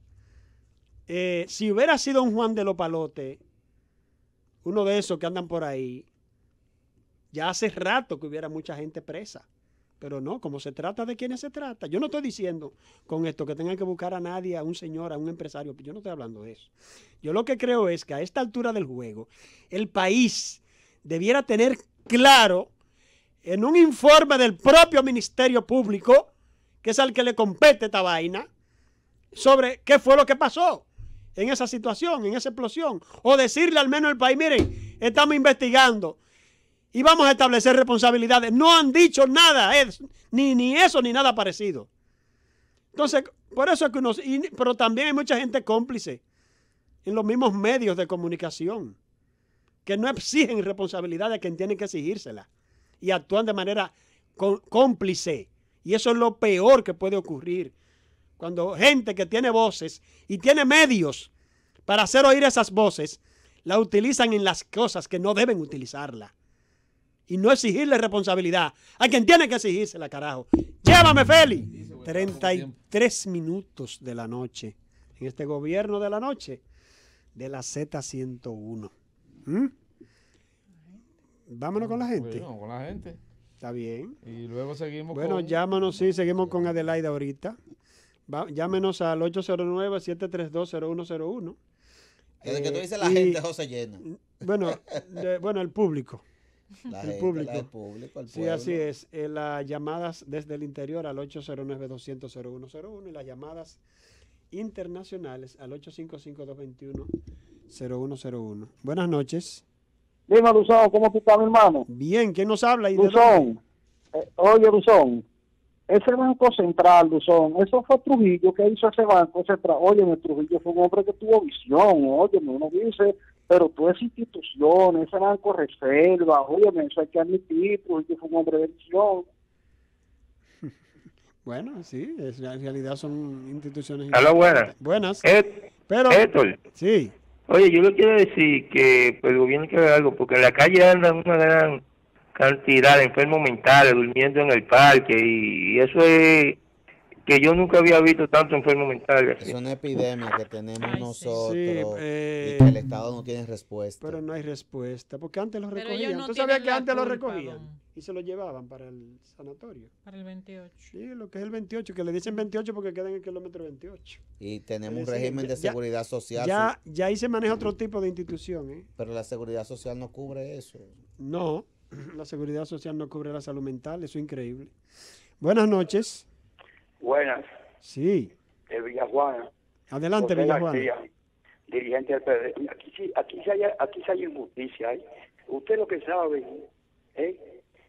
Eh, si hubiera sido un Juan de los Palotes, uno de esos que andan por ahí, ya hace rato que hubiera mucha gente presa. Pero no, como se trata de quienes se trata. Yo no estoy diciendo con esto que tengan que buscar a nadie, a un señor, a un empresario. Yo no estoy hablando de eso. Yo lo que creo es que a esta altura del juego, el país debiera tener claro en un informe del propio Ministerio Público, que es al que le compete esta vaina, sobre qué fue lo que pasó en esa situación, en esa explosión. O decirle al menos al país, miren, estamos investigando y vamos a establecer responsabilidades. No han dicho nada, ni, ni eso, ni nada parecido. Entonces, por eso es que uno... pero también hay mucha gente cómplice en los mismos medios de comunicación que no exigen responsabilidades a quien tiene que exigírselas y actúan de manera cómplice. Y eso es lo peor que puede ocurrir cuando gente que tiene voces y tiene medios para hacer oír esas voces, la utilizan en las cosas que no deben utilizarla. Y no exigirle responsabilidad a quien tiene que exigírsela, carajo. Llévame, Feli. 33 minutos de la noche en este gobierno de la noche de la Z101. ¿Mm? Vámonos con la gente. Vámonos con la gente. Está bien. Y luego seguimos con... bueno, llámanos, sí, seguimos con Adelaida ahorita llámenos al 809-732-0101. Desde que tú eh, dices la gente, José Llena. Bueno, bueno el público. el, público. sí, así es. Eh, las llamadas desde el interior al 809-200-0101 y las llamadas internacionales al 855-221-0101. Buenas noches. Dime, Luzón, ¿cómo tú estás, hermano? Bien, ¿quién nos habla? Y eh, oye, Luzón ese banco central, Luzón, eso fue Trujillo que hizo ese banco central. Oye, Trujillo fue un hombre que tuvo visión, oye, uno dice, pero tú es institución, ese banco reserva, oye, eso hay que admitir, Trujillo fue un hombre de visión. Bueno, sí, en realidad son instituciones. Hola, buenas. Buenas. pero, Sí. Oye, yo le quiero decir que pues, el gobierno tiene que ver algo, porque en la calle anda una gran cantidad de enfermos mentales durmiendo en el parque y eso es que yo nunca había visto tanto enfermo mental. Es una epidemia que tenemos nosotros y que eh, el Estado no tiene respuesta. Pero no hay respuesta, porque antes lo recogían. ¿Tú sabías que antes lo recogían y se lo llevaban para el sanatorio? Para el 28. Sí, lo que es el 28, que le dicen 28 porque queda en el kilómetro 28. Y tenemos un régimen de seguridad social. Ya, ya ahí se maneja otro tipo de institución. ¿eh? Pero la seguridad social no cubre eso. No, La seguridad social no cubre la salud mental, eso es increíble. Buenas noches. Buenas. Sí. De Villajuana. Adelante, Villajuana. dirigente del PD. Aquí sí, aquí aquí injusticia. ¿eh? Usted lo que sabe, ¿eh?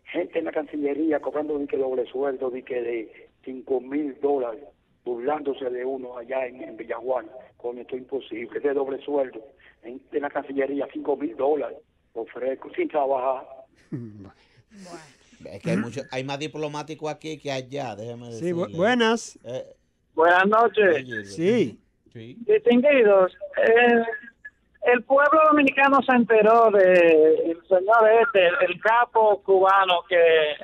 gente en la Cancillería cobrando doble sueldo, de que de 5 mil dólares, burlándose de uno allá en, Villajuana. Con esto imposible, de doble sueldo. En, la Cancillería, 5 mil dólares, ofrezco, sin trabajar es que hay, mucho, hay más diplomático aquí que allá, déjeme decir. Sí, buenas. Eh, buenas noches. Sí. Distinguidos, eh, el pueblo dominicano se enteró de señor este, el capo cubano que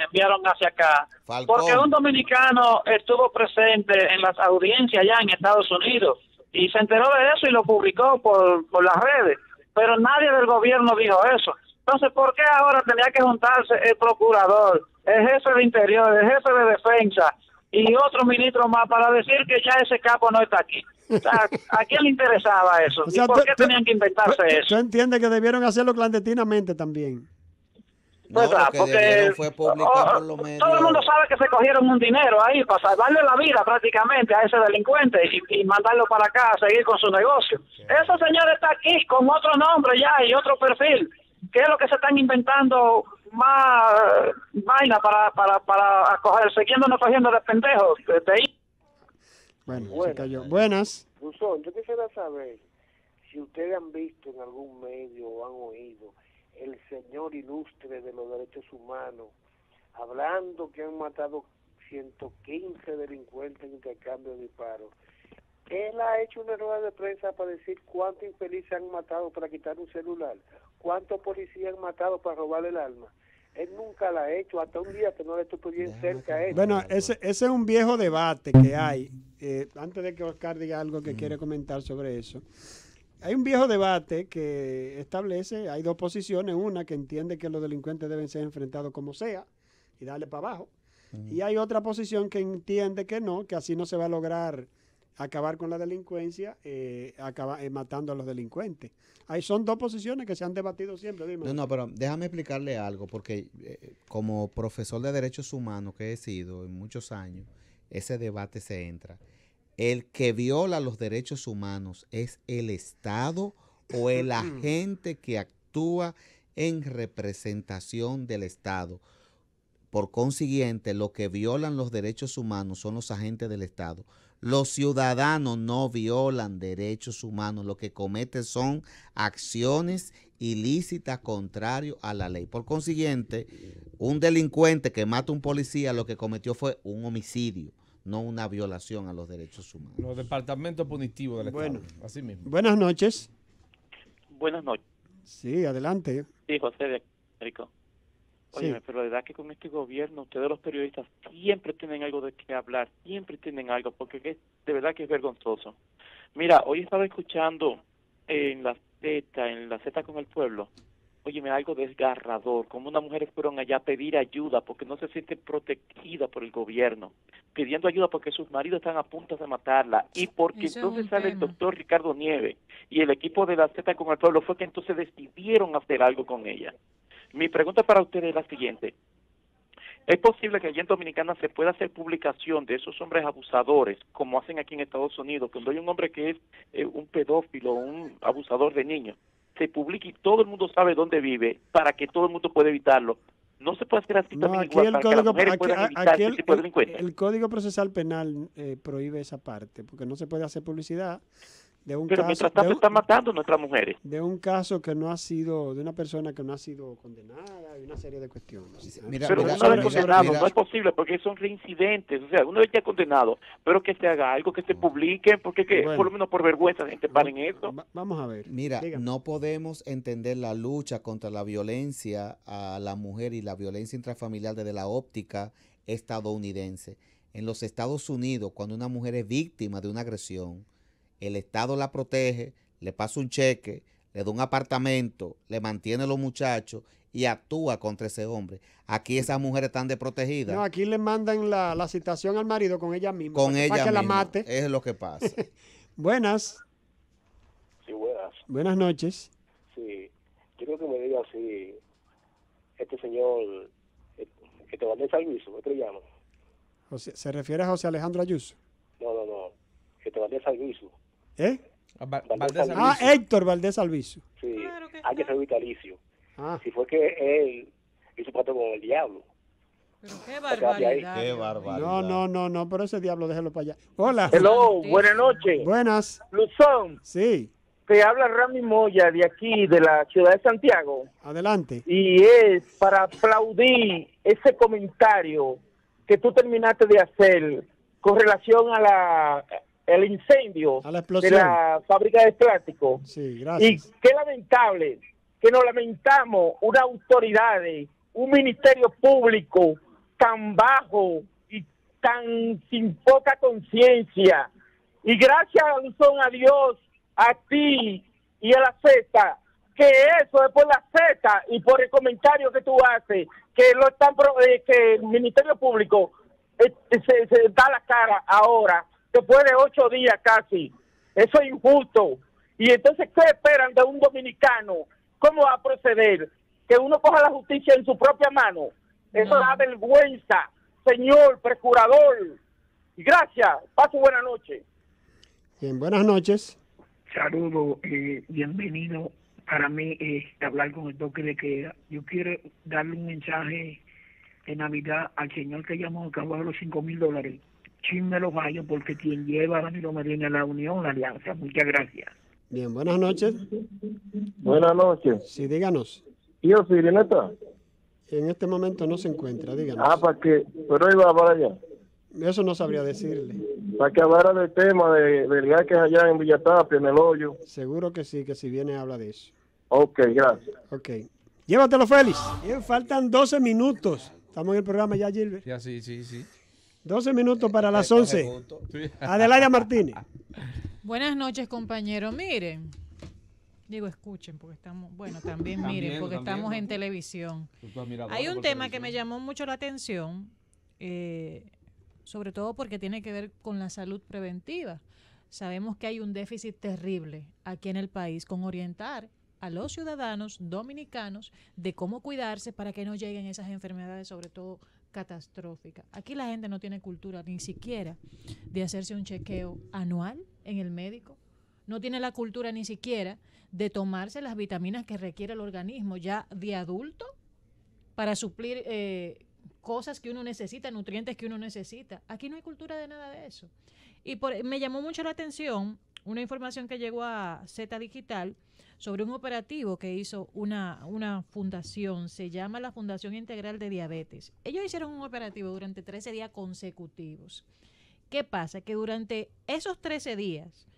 enviaron hacia acá, porque un dominicano estuvo presente en las audiencias allá en Estados Unidos y se enteró de eso y lo publicó por las redes, pero nadie del gobierno dijo eso. Entonces, ¿por qué ahora tenía que juntarse el procurador, el jefe de interior, el jefe de defensa y otro ministro más para decir que ya ese capo no está aquí? ¿A quién le interesaba eso? por qué tenían que inventarse eso? Se entiende que debieron hacerlo clandestinamente también? Pues no, ah, porque, fue oh, Todo el mundo sabe que se cogieron un dinero ahí para salvarle la vida prácticamente a ese delincuente y, mandarlo para acá a seguir con su negocio. Ese señor está aquí con otro nombre ya y otro perfil. ¿Qué es lo que se están inventando más vaina para, para, para acoger, no cogiendo de pendejos? Bueno, Buenas. yo quisiera saber si ustedes han visto en algún medio o han oído el señor ilustre de los derechos humanos hablando que han matado 115 delincuentes en intercambio de disparos él ha hecho una rueda de prensa para decir cuántos infelices han matado para quitar un celular, cuántos policías han matado para robar el alma. Él nunca la ha hecho, hasta un día que no le estuvo bien cerca a él. Bueno, ese, es un viejo debate que hay. Eh, antes de que Oscar diga algo que mm. quiere comentar sobre eso, hay un viejo debate que establece, hay dos posiciones, una que entiende que los delincuentes deben ser enfrentados como sea y darle para abajo, mm. y hay otra posición que entiende que no, que así no se va a lograr acabar con la delincuencia, eh, eh, matando a los delincuentes. Ahí son dos posiciones que se han debatido siempre. No, no, pero déjame explicarle algo, porque eh, como profesor de derechos humanos que he sido en muchos años, ese debate se entra. El que viola los derechos humanos es el Estado o el mm. agente que actúa en representación del Estado. Por consiguiente, lo que violan los derechos humanos son los agentes del Estado los ciudadanos no violan derechos humanos, lo que cometen son acciones ilícitas contrario a la ley. Por consiguiente, un delincuente que mata a un policía lo que cometió fue un homicidio, no una violación a los derechos humanos. Los departamentos punitivos del bueno, así mismo. Buenas noches. Buenas noches. Sí, adelante. Sí, José de Rico. Oye, pero la verdad que con este gobierno, ustedes los periodistas siempre tienen algo de qué hablar, siempre tienen algo, porque de verdad que es vergonzoso. Mira, hoy estaba escuchando en la Z, en la Z con el pueblo, oye, algo desgarrador, como unas mujeres fueron allá a pedir ayuda porque no se siente protegida por el gobierno, pidiendo ayuda porque sus maridos están a punto de matarla y porque entonces sale el doctor Ricardo Nieves y el equipo de la Z con el pueblo fue que entonces decidieron hacer algo con ella. Mi pregunta para ustedes es la siguiente. ¿Es posible que allá en Dominicana se pueda hacer publicación de esos hombres abusadores, como hacen aquí en Estados Unidos? Cuando hay un hombre que es eh, un pedófilo, un abusador de niños, se publique y todo el mundo sabe dónde vive para que todo el mundo pueda evitarlo. No se puede hacer así también igual el, Código Procesal Penal eh, prohíbe esa parte, porque no se puede hacer publicidad de un Pero caso, mientras tanto están matando a nuestras mujeres. De un caso que no ha sido, de una persona que no ha sido condenada hay una serie de cuestiones. pero mira, no es condenado, no es posible porque son reincidentes. O sea, uno vez ya condenado, pero que se haga algo, que se mm. publique, porque que, por lo menos por vergüenza gente paren esto. vamos a ver. Mira, no podemos entender la lucha contra la violencia a la mujer y la violencia intrafamiliar desde la óptica estadounidense. En los Estados Unidos, cuando una mujer es víctima de una agresión, el Estado la protege, le pasa un cheque, le da un apartamento, le mantiene a los muchachos y actúa contra ese hombre. Aquí esas mujeres están desprotegidas. No, aquí le mandan la, citación al marido con ella misma. Con para ella que, la mate. Es lo que pasa. buenas. Sí, buenas. Buenas noches. Sí, yo creo que me diga así, este señor, este Valdés Ayuso, ¿qué te llamo? ¿Se refiere a José Alejandro Ayuso? No, no, no, este Valdés ¿Eh? ah, Héctor Valdés Alviso. Sí, ah, que hay que ser vitalicio. Ah. Si fue que él hizo pacto con el diablo. Pero qué barbaridad. Qué barbaridad. No, no, no, no, pero ese diablo déjelo para allá. Hola. Hello, buenas noches. Buenas. Luzón. Sí. Te habla Rami Moya de aquí, de la ciudad de Santiago. Adelante. Y es para aplaudir ese comentario que tú terminaste de hacer con relación a la el incendio de la fábrica de plástico. y qué lamentable que nos lamentamos una autoridad, un ministerio público tan bajo y tan sin poca conciencia. Y gracias a Dios, a ti y a la Z, que eso es por la Z y por el comentario que tú haces, que lo están eh, que el Ministerio Público eh, se, se da la cara ahora después de ocho días casi. Eso es injusto. Y entonces, ¿qué esperan de un dominicano? ¿Cómo va a proceder? Que uno coja la justicia en su propia mano. Eso da vergüenza, señor procurador. Gracias. paso buena noche. Bien, buenas noches. saludo eh, bienvenido. Para mí, eh, hablar con el toque de queda. Yo quiero darle un mensaje de Navidad al señor que llamó cabo de los cinco mil dólares chisme los baños porque quien lleva a Danilo Medina a la Unión, la Alianza. Muchas gracias. Bien, buenas noches. Buenas noches. Sí, díganos. Yo soy En este momento no se encuentra, díganos. Ah, para que, pero iba para allá. Eso no sabría decirle. Para que hablara del tema de, del gas que es allá en Villatapia, en el hoyo. Seguro que sí, que si viene habla de eso. Ok, gracias. Ok. Llévatelo, Félix. faltan 12 minutos. Estamos en el programa ya, Gilbert. Ya, sí, sí, sí. 12 minutos para las 11. Adelaida Martínez. Buenas noches, compañero. Miren. Digo, escuchen, porque estamos, bueno, también miren, porque estamos en televisión. Hay un tema que me llamó mucho la atención, eh, sobre todo porque tiene que ver con la salud preventiva. Sabemos que hay un déficit terrible aquí en el país con orientar a los ciudadanos dominicanos de cómo cuidarse para que no lleguen esas enfermedades, sobre todo catastrófica. Aquí la gente no tiene cultura ni siquiera de hacerse un chequeo anual en el médico. No tiene la cultura ni siquiera de tomarse las vitaminas que requiere el organismo ya de adulto para suplir eh, cosas que uno necesita, nutrientes que uno necesita. Aquí no hay cultura de nada de eso. Y por, me llamó mucho la atención una información que llegó a Z Digital sobre un operativo que hizo una, una fundación, se llama la Fundación Integral de Diabetes. Ellos hicieron un operativo durante 13 días consecutivos. ¿Qué pasa? Que durante esos 13 días,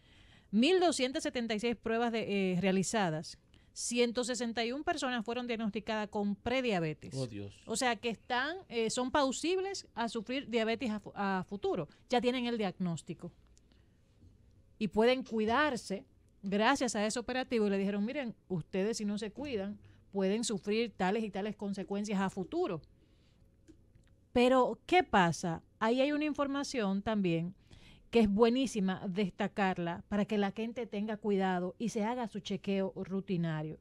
1.276 pruebas de, eh, realizadas, 161 personas fueron diagnosticadas con prediabetes. Oh, o sea que están, eh, son pausibles a sufrir diabetes a futuro. Ya tienen el diagnóstico y pueden cuidarse gracias a ese operativo y le dijeron, miren, ustedes si no se cuidan pueden sufrir tales y tales consecuencias a futuro. Pero, ¿qué pasa? Ahí hay una información también que es buenísima destacarla para que la gente tenga cuidado y se haga su chequeo rutinario.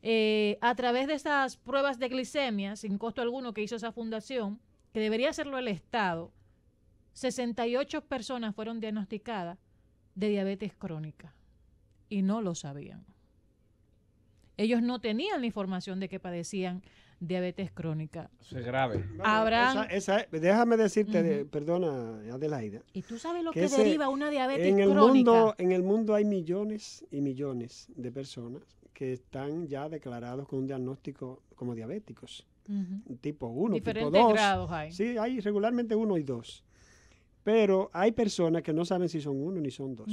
Eh, a través de esas pruebas de glicemia, sin costo alguno que hizo esa fundación, que debería hacerlo el Estado, 68 personas fueron diagnosticadas de diabetes crónica y no lo sabían. Ellos no tenían la información de que padecían diabetes crónica. es grave. déjame decirte, perdona, Adelaida. ¿Y tú sabes lo que, deriva una diabetes en el crónica? Mundo, en el mundo hay millones y millones de personas que están ya declarados con un diagnóstico como diabéticos. Tipo 1, tipo 2. hay. Sí, hay regularmente uno y dos pero hay personas que no saben si son uno ni son dos.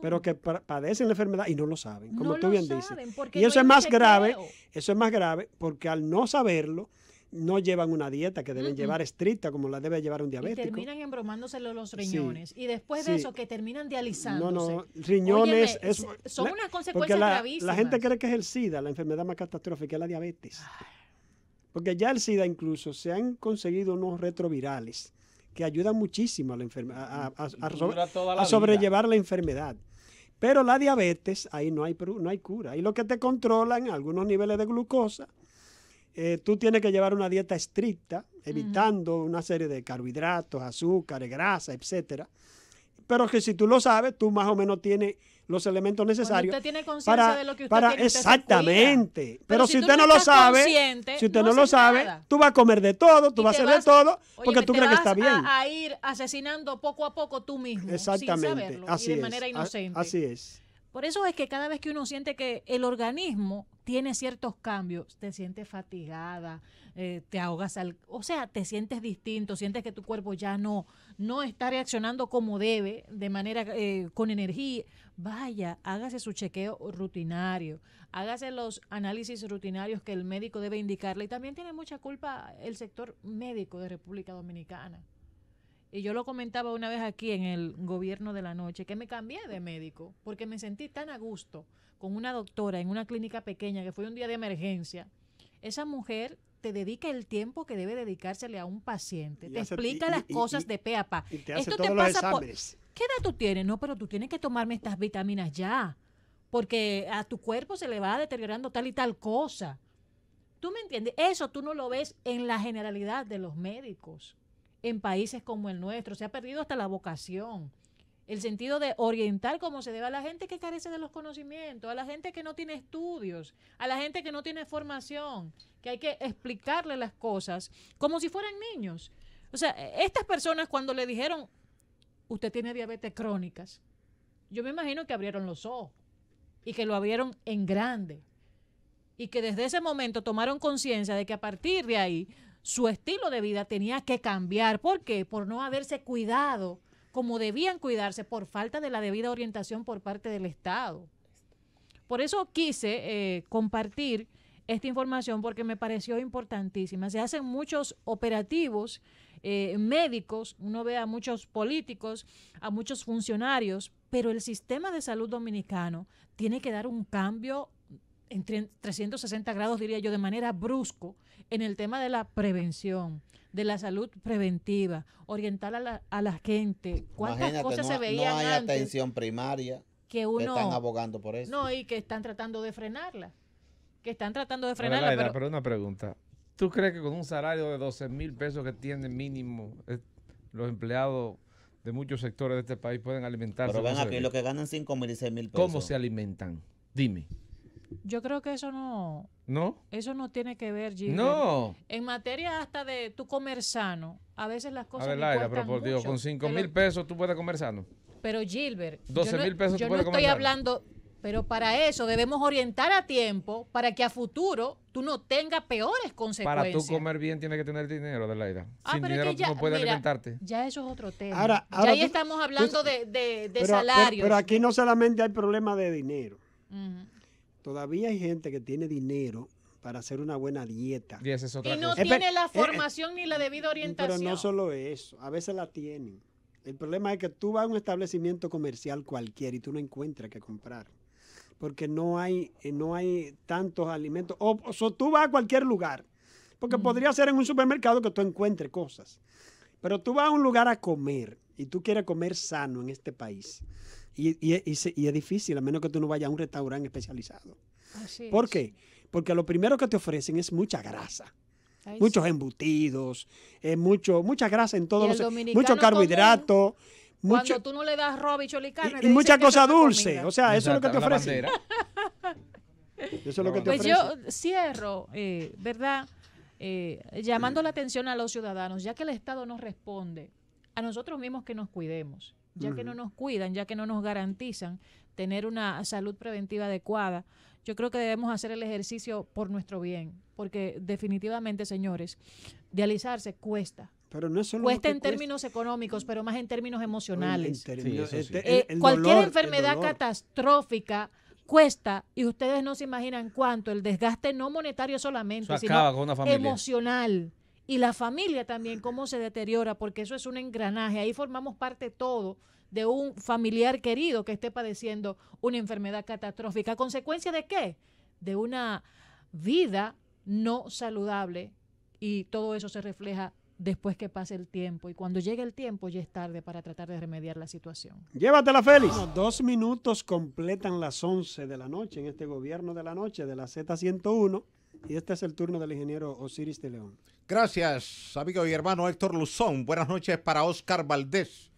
Pero que padecen la enfermedad y no lo saben, como tú bien dices. Y eso es más grave, eso es más grave porque al no saberlo, no llevan una dieta que deben llevar estricta como la debe llevar un diabético. Y terminan embromándoselo los riñones. y después de eso, que terminan dializándose. No, no, riñones eso son la, unas consecuencias la, La gente cree que es el SIDA, la enfermedad más catastrófica, es la diabetes. Porque ya el SIDA incluso se han conseguido unos retrovirales que ayuda muchísimo a, la a, a, sobrellevar la enfermedad. Pero la diabetes, ahí no hay, no hay cura. y lo que te controlan, algunos niveles de glucosa, eh, tú tienes que llevar una dieta estricta, evitando una serie de carbohidratos, azúcares, grasa, etcétera. Pero que si tú lo sabes, tú más o menos tienes los elementos necesarios. usted tiene conciencia para, de lo que usted para, Exactamente. Pero, si, usted no, lo sabe, si usted no, lo sabe, tú vas a comer de todo, tú vas a hacer de todo, porque tú crees que está bien. A, a ir asesinando poco a poco tú mismo. Exactamente. Sin saberlo, y de manera inocente. así es. Por eso es que cada vez que uno siente que el organismo tiene ciertos cambios, te sientes fatigada, eh, te ahogas, o sea, te sientes distinto, sientes que tu cuerpo ya no, no está reaccionando como debe, de manera eh, con energía, vaya, hágase su chequeo rutinario, hágase los análisis rutinarios que el médico debe indicarle. Y también tiene mucha culpa el sector médico de República Dominicana. Y yo lo comentaba una vez aquí en el gobierno de la noche, que me cambié de médico porque me sentí tan a gusto con una doctora en una clínica pequeña que fue un día de emergencia. Esa mujer te dedica el tiempo que debe dedicársele a un paciente, te explica las cosas de pe a pa. ¿Qué edad tú tienes? No, pero tú tienes que tomarme estas vitaminas ya, porque a tu cuerpo se le va deteriorando tal y tal cosa. ¿Tú me entiendes? Eso tú no lo ves en la generalidad de los médicos. En países como el nuestro se ha perdido hasta la vocación el sentido de orientar como se debe a la gente que carece de los conocimientos, a la gente que no tiene estudios, a la gente que no tiene formación, que hay que explicarle las cosas como si fueran niños. O sea, e, estas personas cuando le dijeron, usted tiene diabetes crónicas, yo me imagino que abrieron los ojos y que lo abrieron en grande y que desde ese momento tomaron conciencia de que a partir de ahí su estilo de vida tenía que cambiar. ¿Por qué? Por no haberse cuidado como debían cuidarse por falta de la debida orientación por parte del Estado. Por eso quise eh, compartir esta información porque me pareció importantísima. Se hacen muchos operativos eh, médicos, uno ve a muchos políticos, a muchos funcionarios, pero el sistema de salud dominicano tiene que dar un cambio en 360 grados, diría yo, de manera brusco en el tema de la prevención, de la salud preventiva, orientar a la, a gente. ¿Cuántas cosas se veían No hay atención primaria. Que uno. están abogando por eso. No, y que están tratando de frenarla. Que están tratando de frenarla. Pero, una pregunta. ¿Tú crees que con un salario de 12 mil pesos que tienen mínimo eh, los empleados de muchos sectores de este país pueden alimentarse? Pero ven aquí, los que ganan 5 mil y 6 mil pesos. ¿Cómo se alimentan? Dime. Yo creo que eso no. ¿No? Eso no tiene que ver, Gilbert. No. En materia hasta de tu comer sano, a veces las cosas. A pero por Dios, con 5 mil pesos tú puedes comer sano. Pero, Gilbert. 12 mil pesos Yo no estoy hablando. Pero para eso debemos orientar a tiempo para que a futuro tú no tengas peores consecuencias. Para tú comer bien tienes que tener dinero, Adelaida. Ah, Sin dinero ya, no puedes alimentarte. Ya eso es otro tema. Ahora, ya ahí estamos hablando de, de, eh, salarios. Pero, aquí no solamente hay problema de dinero. Todavía hay gente que tiene dinero para hacer una buena dieta. Y, no tiene la eh, eh, formación ni la debida orientación. Pero no solo eso, a veces la tienen. El problema es que tú vas a un establecimiento comercial cualquiera y tú no encuentras que comprar. Porque no hay, eh, no hay tantos alimentos. O, tú vas a cualquier lugar. Porque podría ser en un supermercado que tú encuentres cosas. Pero tú vas a un lugar a comer y tú quieres comer sano en este país. Y, es difícil, a menos que tú no vayas a un restaurante especializado. Así ¿Por qué? Porque lo primero que te ofrecen es mucha grasa. muchos embutidos, eh, mucho, mucha grasa en todos los. Mucho carbohidrato. mucho, cuando tú no le das roba y Y, mucha cosa dulce. O sea, eso es lo que te ofrecen. eso es lo que te pues yo cierro, eh, ¿verdad? Eh, llamando la atención a los ciudadanos, ya que el Estado no responde, a nosotros mismos que nos cuidemos ya que no nos cuidan, ya que no nos garantizan tener una salud preventiva adecuada, yo creo que debemos hacer el ejercicio por nuestro bien, porque definitivamente, señores, dializarse cuesta. Pero no cuesta en términos económicos, pero más en términos emocionales. Eh, cualquier enfermedad catastrófica cuesta y ustedes no se imaginan cuánto el desgaste no monetario solamente, emocional y la familia también, cómo se deteriora, porque eso es un engranaje, ahí formamos parte todo de un familiar querido que esté padeciendo una enfermedad catastrófica. consecuencia de qué? De una vida no saludable y todo eso se refleja después que pase el tiempo. Y cuando llegue el tiempo ya es tarde para tratar de remediar la situación. Llévatela, Félix. dos minutos completan las 11 de la noche en este gobierno de la noche de la Z101. Y este es el turno del ingeniero Osiris de León. Gracias, amigo y hermano Héctor Luzón. Buenas noches para Oscar Valdés,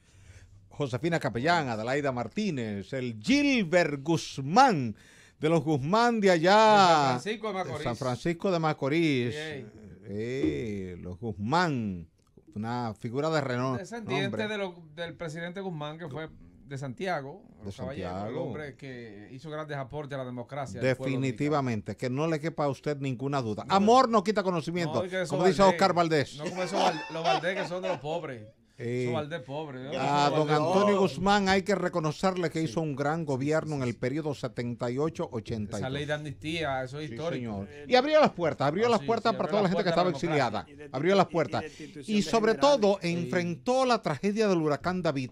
Josefina Capellán, Adelaida Martínez, el Gilbert Guzmán, de los Guzmán de allá. San Francisco de Macorís. San Francisco de Macorís. Eh, los Guzmán, una figura de renombre. Descendiente del presidente Guzmán que fue de Santiago, el hombre que hizo grandes aportes a la democracia. Definitivamente, que no le quepa a usted ninguna duda. Amor no quita conocimiento, como dice Oscar Valdés. No como esos los Valdés que son de los pobres. pobre, A ah, don Antonio Guzmán hay que reconocerle que hizo un gran gobierno en el periodo 78-80. Esa ley de amnistía, eso es sí, eh, Y abrió las puertas, abrió ah, las puertas para toda la, gente que estaba exiliada. Abrió las puertas. Y sobre todo, enfrentó la tragedia del huracán David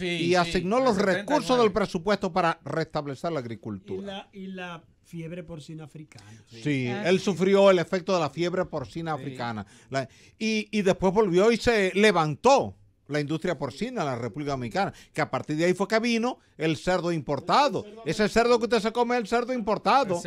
y asignó los recursos del presupuesto para restablecer la agricultura. Y la, fiebre porcina africana. Sí, él sufrió el efecto de la fiebre porcina africana. y, y después volvió y se levantó la industria porcina en la República Dominicana, que a partir de ahí fue que vino el cerdo importado. Ese cerdo que usted se come es el cerdo importado.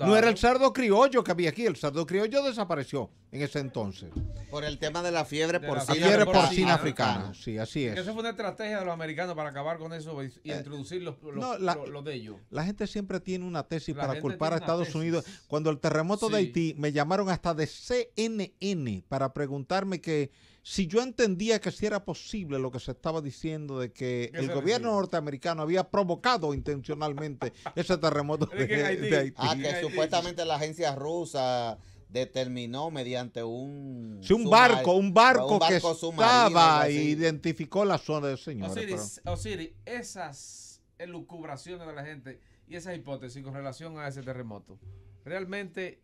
No era el cerdo criollo que había aquí, el cerdo criollo desapareció en ese entonces. Por el tema de la fiebre porcina. La fiebre porcina, ah, africana. sí, así es. fue una estrategia de los americanos para acabar con eso y eh, introducir los, los, de ellos. La gente siempre tiene una tesis para culpar a Estados Unidos. Cuando el terremoto de Haití, me llamaron hasta de CNN para preguntarme que si yo entendía que si era posible lo que se estaba diciendo de que el gobierno norteamericano había provocado intencionalmente ese terremoto de, Haití? Ah, que supuestamente la agencia rusa determinó mediante un un, barco, un barco, que estaba e identificó la zona del señor. Osiris, esas elucubraciones de la gente y esas hipótesis con relación a ese terremoto, realmente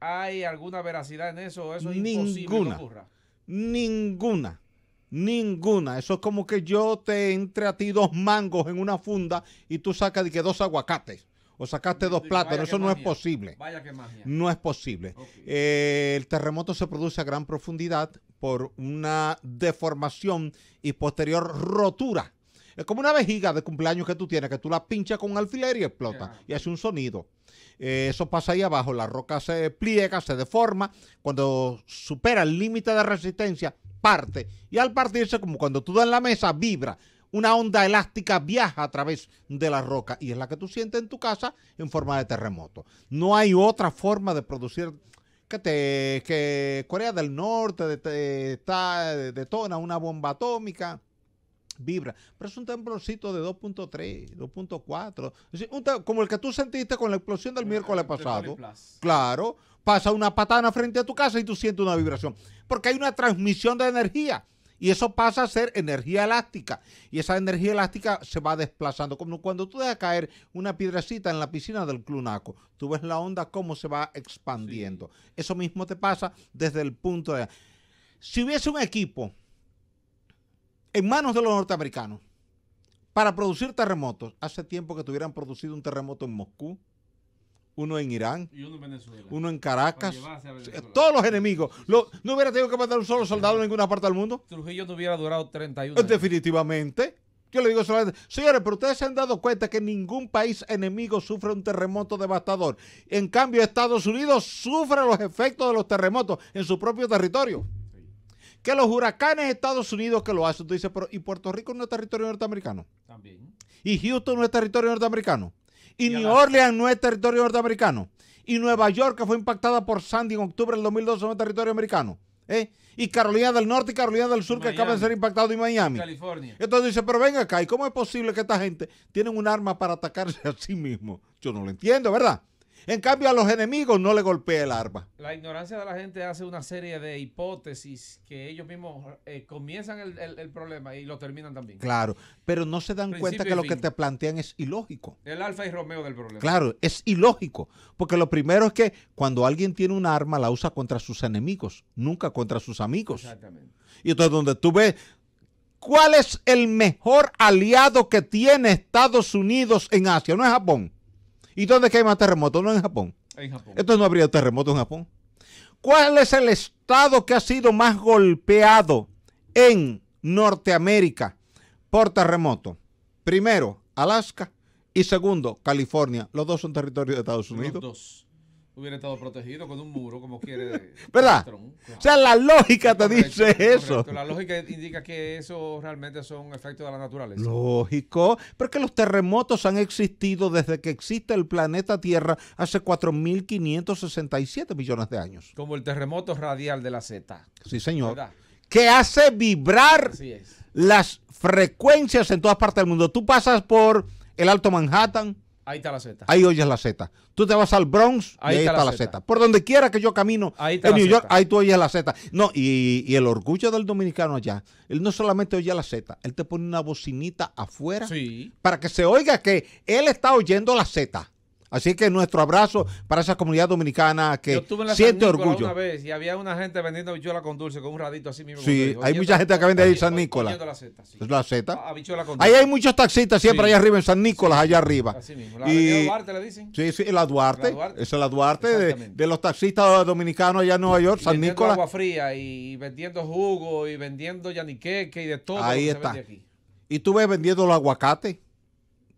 hay alguna veracidad en eso o eso es Ninguna. imposible que ocurra. Ninguna. Ninguna. Eso es como que yo te entre a ti dos mangos en una funda y tú sacas de que dos aguacates o sacaste dos plátanos. Eso no es posible. Vaya que magia. No es posible. Eh, el terremoto se produce a gran profundidad por una deformación y posterior rotura es como una vejiga de cumpleaños que tú tienes, que tú la pinchas con un alfiler y explota y hace un sonido. Eh, eso pasa ahí abajo, la roca se pliega, se deforma, cuando supera el límite de resistencia, parte. Y al partirse, como cuando tú das en la mesa, vibra. Una onda elástica viaja a través de la roca y es la que tú sientes en tu casa en forma de terremoto. No hay otra forma de producir que, te, que Corea del Norte detona una bomba atómica vibra. Pero es un temblorcito de 2.3, 2.4. Como el que tú sentiste con la explosión del miércoles pasado. Claro, pasa una patana frente a tu casa y tú sientes una vibración. Porque hay una transmisión de energía. Y eso pasa a ser energía elástica. Y esa energía elástica se va desplazando. Como cuando tú dejas caer una piedrecita en la piscina del Clunaco, tú ves la onda cómo se va expandiendo. Eso mismo te pasa desde el punto de... Si hubiese un equipo en manos de los norteamericanos para producir terremotos. Hace tiempo que tuvieran producido un terremoto en Moscú, uno en Irán, uno en, Caracas. Todos los enemigos. Lo, no hubiera tenido que matar un solo soldado en ninguna parte del mundo. Trujillo no hubiera durado 31 años. Definitivamente. Yo le digo solamente, señores, pero ustedes se han dado cuenta que ningún país enemigo sufre un terremoto devastador. En cambio, Estados Unidos sufre los efectos de los terremotos en su propio territorio que los huracanes de Estados Unidos que lo hacen. Tú dices, pero ¿y Puerto Rico no es territorio norteamericano? También. ¿Y Houston no es territorio norteamericano? ¿Y, New Orleans no es territorio norteamericano? ¿Y Nueva York, que fue impactada por Sandy en octubre del 2012, no es territorio americano? ¿Eh? Y Carolina del Norte y Carolina del Sur, que acaban de ser impactados. Y Miami. California. Entonces dice, pero venga acá, ¿y cómo es posible que esta gente tienen un arma para atacarse a sí mismo? Yo no lo entiendo, ¿verdad? En cambio, a los enemigos no le golpea el arma. La ignorancia de la gente hace una serie de hipótesis que ellos mismos eh, comienzan el, problema y lo terminan también. Claro, pero no se dan cuenta que lo que te plantean es ilógico. El alfa y Romeo del problema. Claro, es ilógico. Porque lo primero es que cuando alguien tiene un arma, la usa contra sus enemigos, nunca contra sus amigos. Exactamente. Y entonces, donde tú ves, ¿cuál es el mejor aliado que tiene Estados Unidos en Asia? No es Japón. ¿Y dónde es que hay más terremotos? No en Japón. En Japón. Entonces no habría terremotos en Japón. ¿Cuál es el estado que ha sido más golpeado en Norteamérica por terremoto? Primero, Alaska y segundo, California. Los dos son territorios de Estados Unidos. Los dos hubiera estado protegido con un muro, como quiere. ¿Verdad? O sea, la lógica te dice eso. La lógica indica que eso realmente son efectos de la naturaleza. Lógico, porque los terremotos han existido desde que existe el planeta Tierra hace 4.567 millones de años. Como el terremoto radial de la Z. Sí, señor. Que hace vibrar las frecuencias en todas partes del mundo. Tú pasas por el Alto Manhattan Ahí está la Z. Ahí oyes la Z. Tú te vas al Bronx ahí y ahí está, la Z. Por donde quiera que yo camino en New York, ahí tú oyes la Z. No, y, el orgullo del dominicano allá, él no solamente oye la Z, él te pone una bocinita afuera para que se oiga que él está oyendo la Z. Así que nuestro abrazo para esa comunidad dominicana que siente orgullo. Yo San orgullo. Una vez y había una gente vendiendo habichuela con dulce con un radito así mismo. Sí, hay mucha gente que vende ahí en San Nicolás. La Z. La Z. ahí hay muchos taxistas siempre allá arriba en San Nicolás, allá arriba. Así mismo. La Duarte le dicen. Sí, sí, la Duarte. La es la Duarte de, los taxistas dominicanos allá en Nueva York, San Nicolás. agua fría y vendiendo jugo y vendiendo yaniqueque y de todo. Ahí está. Se vende aquí. Y tú ves vendiendo los aguacates.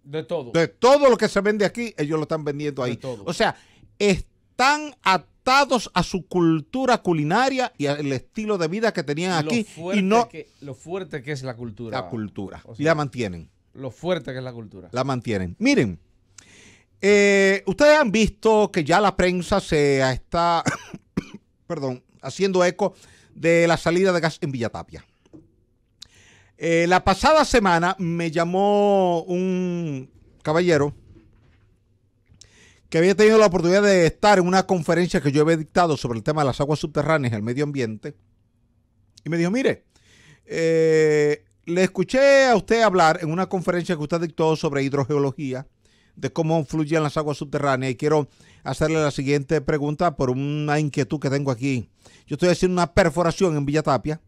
De todo. De todo lo que se vende aquí, ellos lo están vendiendo ahí. todo. O sea, están atados a su cultura culinaria y al estilo de vida que tenían aquí. y no, lo fuerte que es la cultura. La cultura. y la mantienen. Lo fuerte que es la cultura. La mantienen. Miren, eh, ustedes han visto que ya la prensa se está, perdón, haciendo eco de la salida de gas en Villatapia. Eh, la pasada semana me llamó un caballero que había tenido la oportunidad de estar en una conferencia que yo había dictado sobre el tema de las aguas subterráneas y el medio ambiente. Y me dijo, mire, eh, le escuché a usted hablar en una conferencia que usted dictó sobre hidrogeología, de cómo fluyen las aguas subterráneas. Y quiero hacerle la siguiente pregunta por una inquietud que tengo aquí. Yo estoy haciendo una perforación en Villa Tapia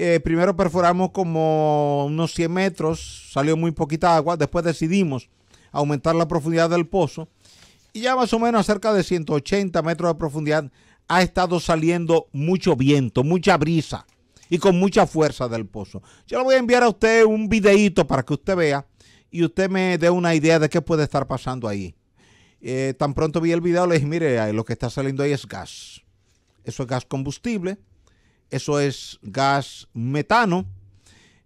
eh, primero perforamos como unos 100 metros, salió muy poquita agua, después decidimos aumentar la profundidad del pozo y ya más o menos cerca de 180 metros de profundidad ha estado saliendo mucho viento, mucha brisa y con mucha fuerza del pozo. Yo le voy a enviar a usted un videito para que usted vea y usted me dé una idea de qué puede estar pasando ahí. Eh, tan pronto vi el video, le dije, mire, lo que está saliendo ahí es gas. Eso es gas combustible eso es gas metano.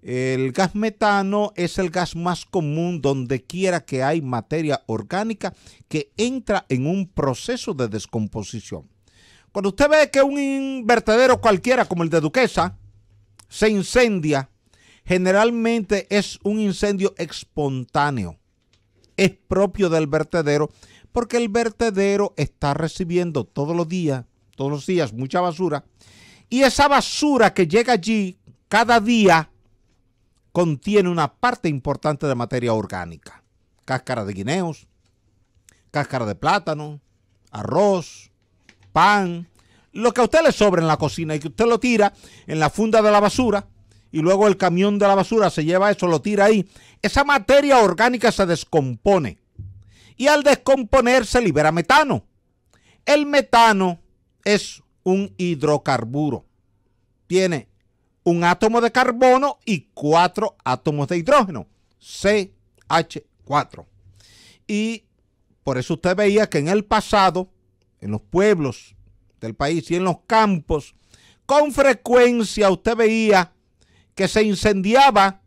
El gas metano es el gas más común donde quiera que hay materia orgánica que entra en un proceso de descomposición. Cuando usted ve que un vertedero cualquiera como el de Duquesa se incendia, generalmente es un incendio espontáneo. Es propio del vertedero porque el vertedero está recibiendo todos los días, todos los días mucha basura y esa basura que llega allí cada día contiene una parte importante de materia orgánica. Cáscara de guineos, cáscara de plátano, arroz, pan, lo que a usted le sobra en la cocina y que usted lo tira en la funda de la basura y luego el camión de la basura se lleva eso, lo tira ahí. Esa materia orgánica se descompone y al descomponerse libera metano. El metano es un hidrocarburo. Tiene un átomo de carbono y cuatro átomos de hidrógeno, CH4. Y por eso usted veía que en el pasado, en los pueblos del país y en los campos, con frecuencia usted veía que se incendiaba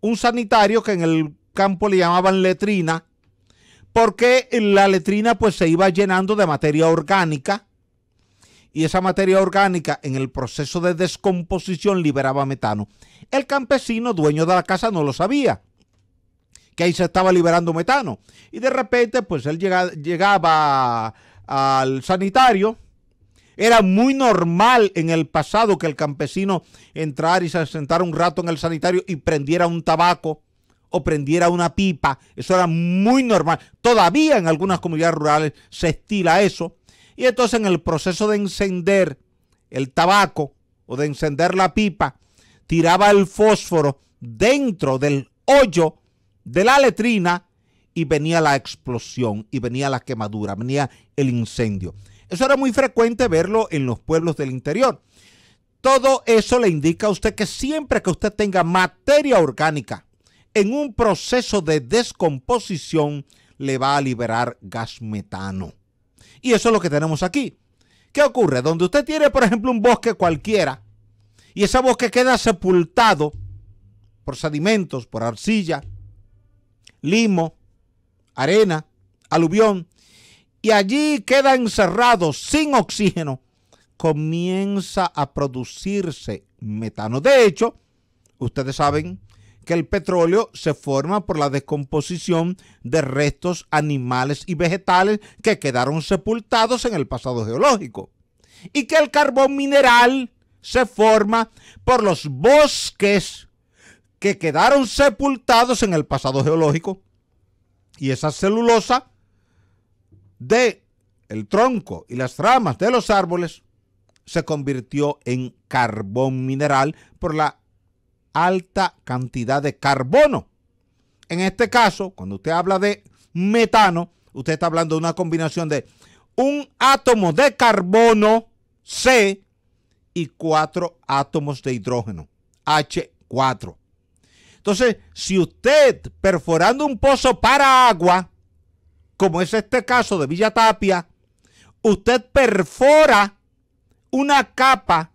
un sanitario que en el campo le llamaban letrina, porque la letrina pues se iba llenando de materia orgánica y esa materia orgánica en el proceso de descomposición liberaba metano. El campesino, dueño de la casa, no lo sabía que ahí se estaba liberando metano. Y de repente, pues él llegaba, al sanitario. Era muy normal en el pasado que el campesino entrara y se sentara un rato en el sanitario y prendiera un tabaco o prendiera una pipa. Eso era muy normal. Todavía en algunas comunidades rurales se estila eso. Y entonces en el proceso de encender el tabaco o de encender la pipa, tiraba el fósforo dentro del hoyo de la letrina y venía la explosión y venía la quemadura, venía el incendio. Eso era muy frecuente verlo en los pueblos del interior. Todo eso le indica a usted que siempre que usted tenga materia orgánica en un proceso de descomposición, le va a liberar gas metano. Y eso es lo que tenemos aquí. ¿Qué ocurre? Donde usted tiene, por ejemplo, un bosque cualquiera y ese bosque queda sepultado por sedimentos, por arcilla, limo, arena, aluvión, y allí queda encerrado sin oxígeno, comienza a producirse metano. De hecho, ustedes saben que el petróleo se forma por la descomposición de restos animales y vegetales que quedaron sepultados en el pasado geológico. Y que el carbón mineral se forma por los bosques que quedaron sepultados en el pasado geológico. Y esa celulosa de el tronco y las ramas de los árboles se convirtió en carbón mineral por la alta cantidad de carbono. En este caso, cuando usted habla de metano, usted está hablando de una combinación de un átomo de carbono C y cuatro átomos de hidrógeno, H4. Entonces, si usted perforando un pozo para agua, como es este caso de Villa Tapia, usted perfora una capa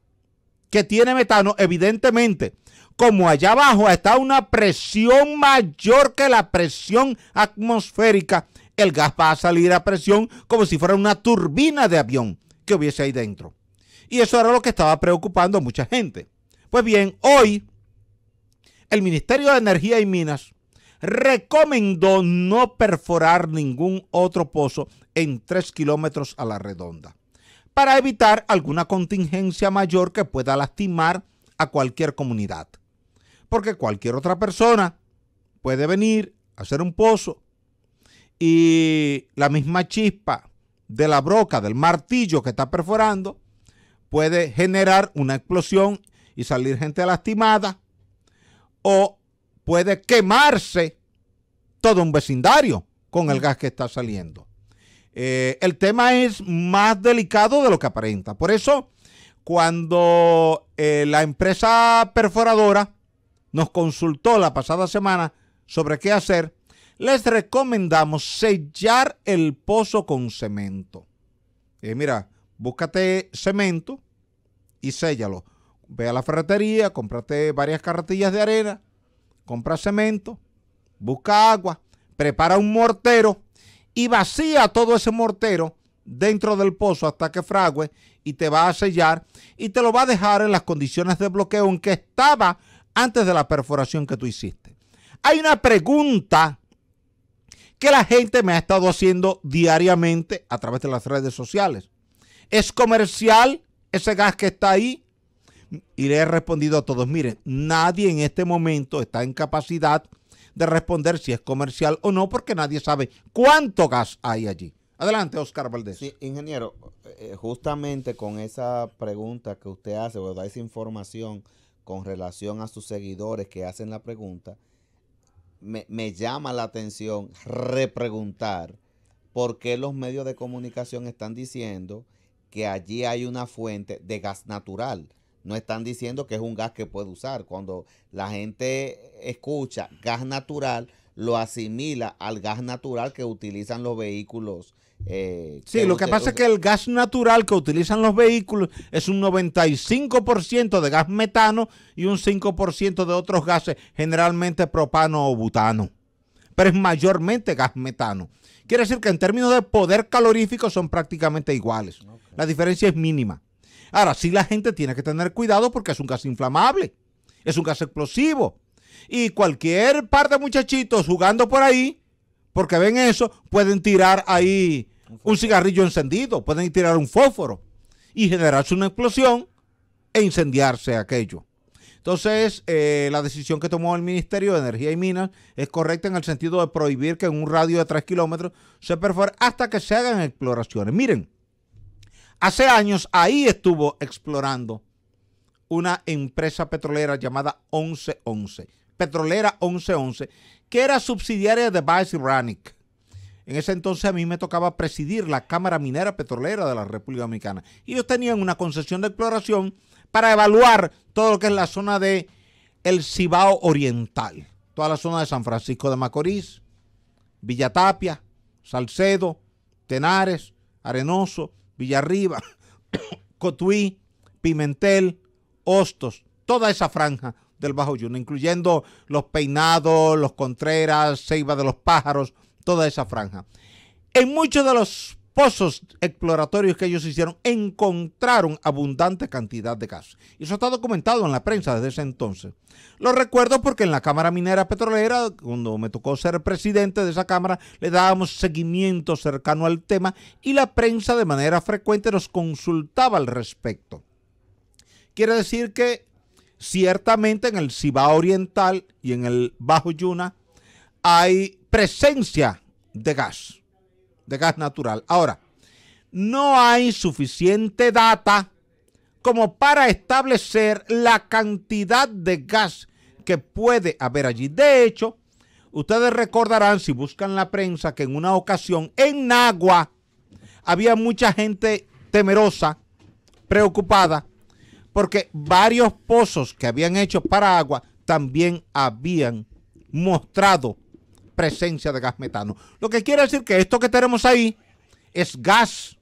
que tiene metano, evidentemente como allá abajo está una presión mayor que la presión atmosférica, el gas va a salir a presión como si fuera una turbina de avión que hubiese ahí dentro. Y eso era lo que estaba preocupando a mucha gente. Pues bien, hoy el Ministerio de Energía y Minas recomendó no perforar ningún otro pozo en tres kilómetros a la redonda para evitar alguna contingencia mayor que pueda lastimar a cualquier comunidad. Porque cualquier otra persona puede venir, a hacer un pozo y la misma chispa de la broca, del martillo que está perforando, puede generar una explosión y salir gente lastimada o puede quemarse todo un vecindario con el gas que está saliendo. Eh, el tema es más delicado de lo que aparenta. Por eso, cuando eh, la empresa perforadora nos consultó la pasada semana sobre qué hacer, les recomendamos sellar el pozo con cemento. Y mira, búscate cemento y séllalo. Ve a la ferretería, cómprate varias carretillas de arena, compra cemento, busca agua, prepara un mortero y vacía todo ese mortero dentro del pozo hasta que frague y te va a sellar y te lo va a dejar en las condiciones de bloqueo en que estaba antes de la perforación que tú hiciste. Hay una pregunta que la gente me ha estado haciendo diariamente a través de las redes sociales. ¿Es comercial ese gas que está ahí? Y le he respondido a todos, miren, nadie en este momento está en capacidad de responder si es comercial o no, porque nadie sabe cuánto gas hay allí. Adelante, Oscar Valdés. Sí, ingeniero, eh, eh, justamente con esa pregunta que usted hace, o da esa información, con relación a sus seguidores que hacen la pregunta, me, llama la atención repreguntar por qué los medios de comunicación están diciendo que allí hay una fuente de gas natural. No están diciendo que es un gas que puede usar. Cuando la gente escucha gas natural, lo asimila al gas natural que utilizan los vehículos eh, sí, lo que pasa es que el gas natural que utilizan los vehículos es un 95% de gas metano y un 5% de otros gases, generalmente propano o butano. Pero es mayormente gas metano. Quiere decir que en términos de poder calorífico son prácticamente iguales. La diferencia es mínima. Ahora, sí la gente tiene que tener cuidado porque es un gas inflamable, es un gas explosivo. Y cualquier par de muchachitos jugando por ahí, porque ven eso, pueden tirar ahí un cigarrillo encendido, pueden tirar un fósforo y generarse una explosión e incendiarse aquello. Entonces, eh, la decisión que tomó el Ministerio de Energía y Minas es correcta en el sentido de prohibir que en un radio de 3 kilómetros se perfore hasta que se hagan exploraciones. Miren, hace años ahí estuvo explorando una empresa petrolera llamada 1111, Petrolera 1111, que era subsidiaria de Vice Iranic. En ese entonces a mí me tocaba presidir la Cámara Minera Petrolera de la República Dominicana. Y ellos tenían una concesión de exploración para evaluar todo lo que es la zona de el Cibao Oriental. Toda la zona de San Francisco de Macorís, Villatapia, Salcedo, Tenares, Arenoso, Villarriba, Cotuí, Pimentel, Hostos, toda esa franja del Bajo Yuno, incluyendo los Peinados, los Contreras, Ceiba de los Pájaros, toda esa franja. En muchos de los pozos exploratorios que ellos hicieron encontraron abundante cantidad de gas. Y eso está documentado en la prensa desde ese entonces. Lo recuerdo porque en la Cámara Minera Petrolera, cuando me tocó ser presidente de esa Cámara, le dábamos seguimiento cercano al tema y la prensa de manera frecuente nos consultaba al respecto. Quiere decir que ciertamente en el Cibao Oriental y en el Bajo Yuna hay presencia de gas, de gas natural. Ahora, no hay suficiente data como para establecer la cantidad de gas que puede haber allí. De hecho, ustedes recordarán, si buscan la prensa, que en una ocasión en Nagua había mucha gente temerosa, preocupada, porque varios pozos que habían hecho para agua también habían mostrado presencia de gas metano. Lo que quiere decir que esto que tenemos ahí es gas,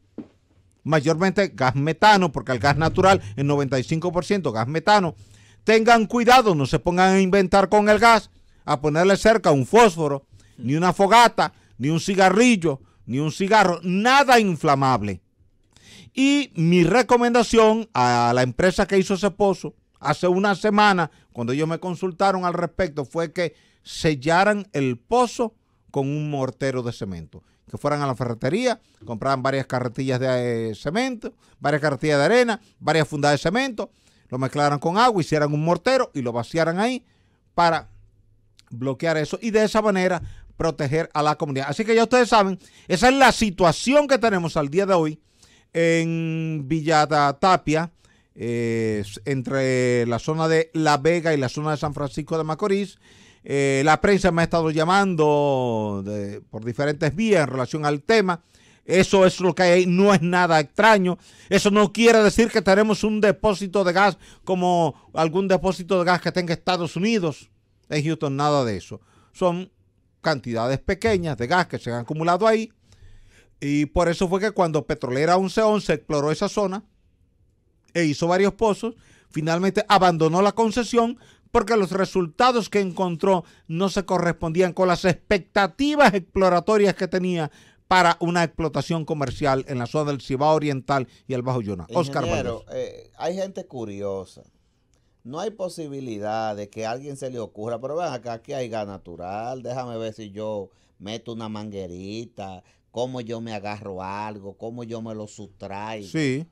mayormente gas metano, porque el gas natural, es 95% gas metano. Tengan cuidado, no se pongan a inventar con el gas, a ponerle cerca un fósforo, ni una fogata, ni un cigarrillo, ni un cigarro, nada inflamable. Y mi recomendación a la empresa que hizo ese pozo hace una semana, cuando ellos me consultaron al respecto, fue que sellaran el pozo con un mortero de cemento. Que fueran a la ferretería, compraran varias carretillas de eh, cemento, varias carretillas de arena, varias fundas de cemento, lo mezclaran con agua, hicieran un mortero y lo vaciaran ahí para bloquear eso y de esa manera proteger a la comunidad. Así que ya ustedes saben, esa es la situación que tenemos al día de hoy en Villada Tapia, eh, entre la zona de La Vega y la zona de San Francisco de Macorís. Eh, la prensa me ha estado llamando por diferentes vías en relación al tema. Eso es lo que hay, no es nada extraño. Eso no quiere decir que tenemos un depósito de gas como algún depósito de gas que tenga Estados Unidos. En Houston nada de eso. Son cantidades pequeñas de gas que se han acumulado ahí. Y por eso fue que cuando Petrolera 1111 exploró esa zona e hizo varios pozos, finalmente abandonó la concesión porque los resultados que encontró no se correspondían con las expectativas exploratorias que tenía para una explotación comercial en la zona del Cibao Oriental y el Bajo Yuna. Oscar Pero eh, hay gente curiosa. No hay posibilidad de que a alguien se le ocurra, pero ven acá, aquí hay gas natural, déjame ver si yo meto una manguerita, cómo yo me agarro algo, cómo yo me lo sustraigo. Sí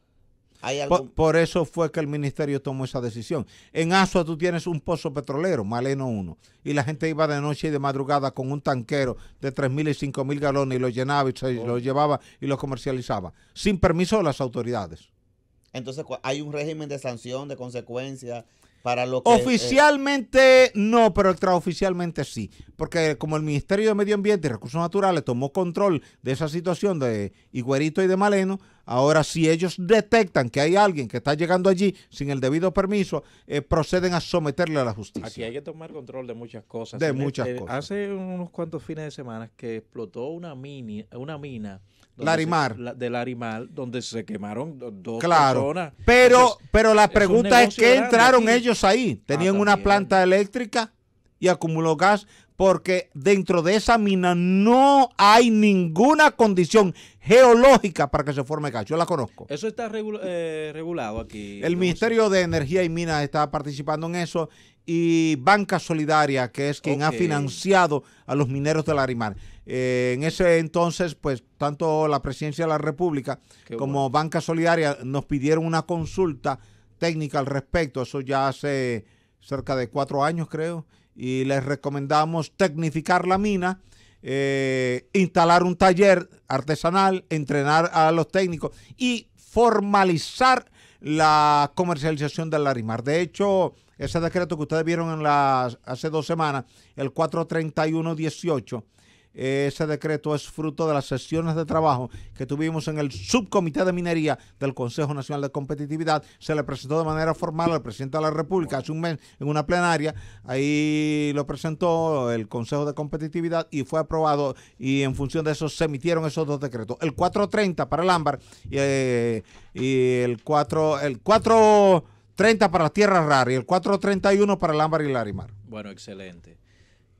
por, eso fue que el ministerio tomó esa decisión. En Asua tú tienes un pozo petrolero, Maleno 1, y la gente iba de noche y de madrugada con un tanquero de 3.000 y 5.000 galones y lo llenaba y lo llevaba y lo comercializaba, sin permiso de las autoridades. Entonces, ¿hay un régimen de sanción, de consecuencia eh, Oficialmente no, pero extraoficialmente sí. Porque como el Ministerio de Medio Ambiente y Recursos Naturales tomó control de esa situación de Higuerito y de Maleno, ahora si ellos detectan que hay alguien que está llegando allí sin el debido permiso, eh, proceden a someterle a la justicia. Aquí hay que tomar control de muchas cosas. De muchas eh, Hace unos cuantos fines de semana que explotó una, mini, una mina la Se, de Larimar, donde se quemaron dos claro, personas. Pero, pero la pregunta es, ¿qué entraron ellos ahí. Ah, Tenían una planta eléctrica y acumuló gas porque dentro de esa mina no hay ninguna condición geológica para que se forme gas. Yo la conozco. Eso está eh, regulado aquí. El Ministerio de Energía y Minas está participando en eso y Banca Solidaria, que es quien ha financiado a los mineros del Arimar. Eh, en ese entonces, pues tanto la Presidencia de la República como Banca Solidaria nos pidieron una consulta técnica al respecto. Eso ya hace cerca de cuatro años, creo y les recomendamos tecnificar la mina, eh, instalar un taller artesanal, entrenar a los técnicos y formalizar la comercialización del larimar. De hecho, ese decreto que ustedes vieron en las, hace dos semanas, el 431-18, ese decreto es fruto de las sesiones de trabajo que tuvimos en el subcomité de minería del Consejo Nacional de Competitividad. Se le presentó de manera formal al presidente de la República hace un mes en una plenaria. Ahí lo presentó el Consejo de Competitividad y fue aprobado y en función de eso se emitieron esos dos decretos. El 430 para el ámbar y, eh, el 4... El 430 para las tierras raras y el 431 para el ámbar y el arimar. Bueno, excelente.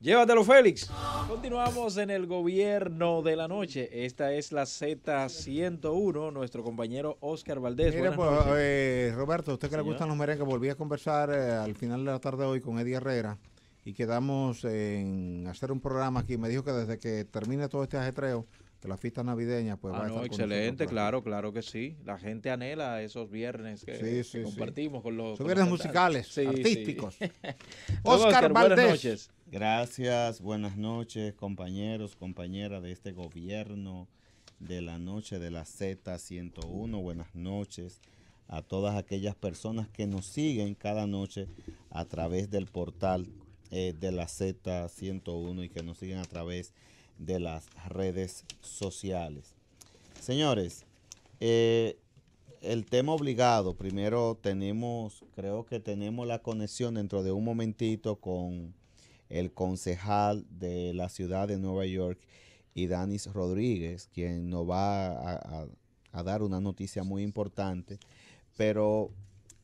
Llévatelo, Félix. Continuamos en el gobierno de la noche. Esta es la Z101, nuestro compañero Oscar Valdés. Mire, pues, eh, Roberto, usted que le gustan los merengues, volví a conversar eh, al final de la tarde hoy con Eddie Herrera y quedamos en hacer un programa aquí. Me dijo que desde que termine todo este ajetreo, que la fiesta navideña pues va a ah, excelente, claro, claro que sí. La gente anhela esos viernes que, compartimos con los... viernes musicales, artísticos. Oscar, Valdés. Buenas noches. Gracias, buenas noches compañeros, compañeras de este gobierno de la noche de la Z101. Buenas noches a todas aquellas personas que nos siguen cada noche a través del portal eh, de la Z101 y que nos siguen a través de de las redes sociales. Señores, eh, el tema obligado, primero tenemos, creo que tenemos la conexión dentro de un momentito con el concejal de la ciudad de Nueva York y Danis Rodríguez, quien nos va a dar una noticia muy importante. Pero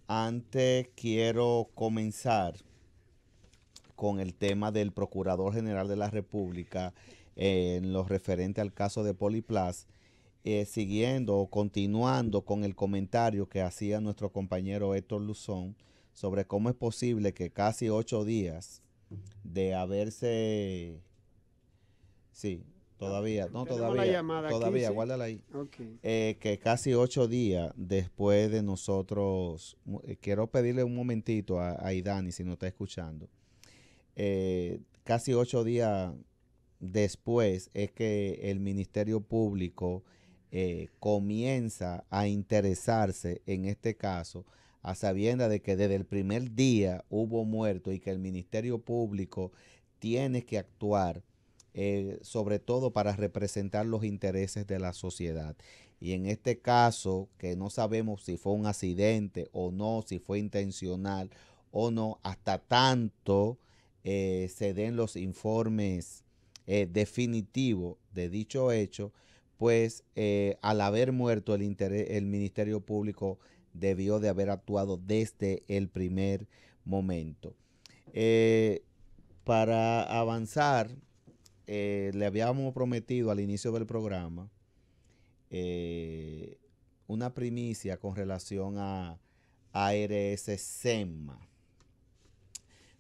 antes quiero comenzar con el tema del Procurador General de la República en lo referente al caso de Poliplas, eh, siguiendo o continuando con el comentario que hacía nuestro compañero Héctor Luzón sobre cómo es posible que casi ocho días de haberse... Sí, todavía, no, todavía, todavía, guárdala ahí. Eh, que casi ocho días después de nosotros, eh, quiero pedirle un momentito a, Idani, si no está escuchando, casi ocho días después es que el Ministerio Público eh, comienza a interesarse en este caso, a sabienda de que desde el primer día hubo muerto y que el Ministerio Público tiene que actuar, eh, sobre todo para representar los intereses de la sociedad. Y en este caso, que no sabemos si fue un accidente o no, si fue intencional o no, hasta tanto eh, se den los informes eh, definitivo de dicho hecho, pues eh, al haber muerto el, el Ministerio Público debió de haber actuado desde el primer momento. Eh, para avanzar, le habíamos prometido al inicio del programa una primicia con relación a ARS SEMA.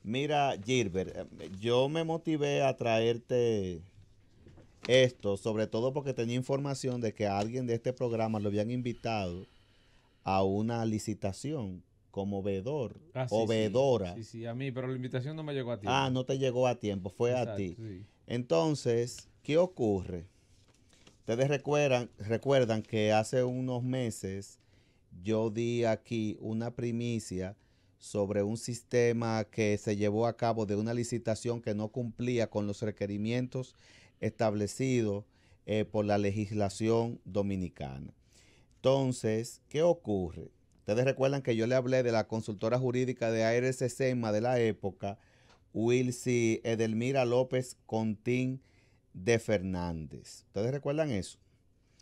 Mira, Gilbert, em, yo me motivé a traerte esto, sobre todo porque tenía información de que a alguien de este programa lo habían invitado a una licitación como veedor ah, o vedora. Sí, sí, a mí, pero la invitación no me llegó a tiempo. Ah, no te llegó a tiempo, fue a ti. Entonces, ¿qué ocurre? Ustedes recuerdan, recuerdan que hace unos meses yo di aquí una primicia sobre un sistema que se llevó a cabo de una licitación que no cumplía con los requerimientos establecidos eh, por la legislación dominicana. Entonces, ¿qué ocurre? Ustedes recuerdan que yo le hablé de la consultora jurídica de SEMA de la época, Wilsi Edelmira López Contín de Fernández. ¿Ustedes recuerdan eso?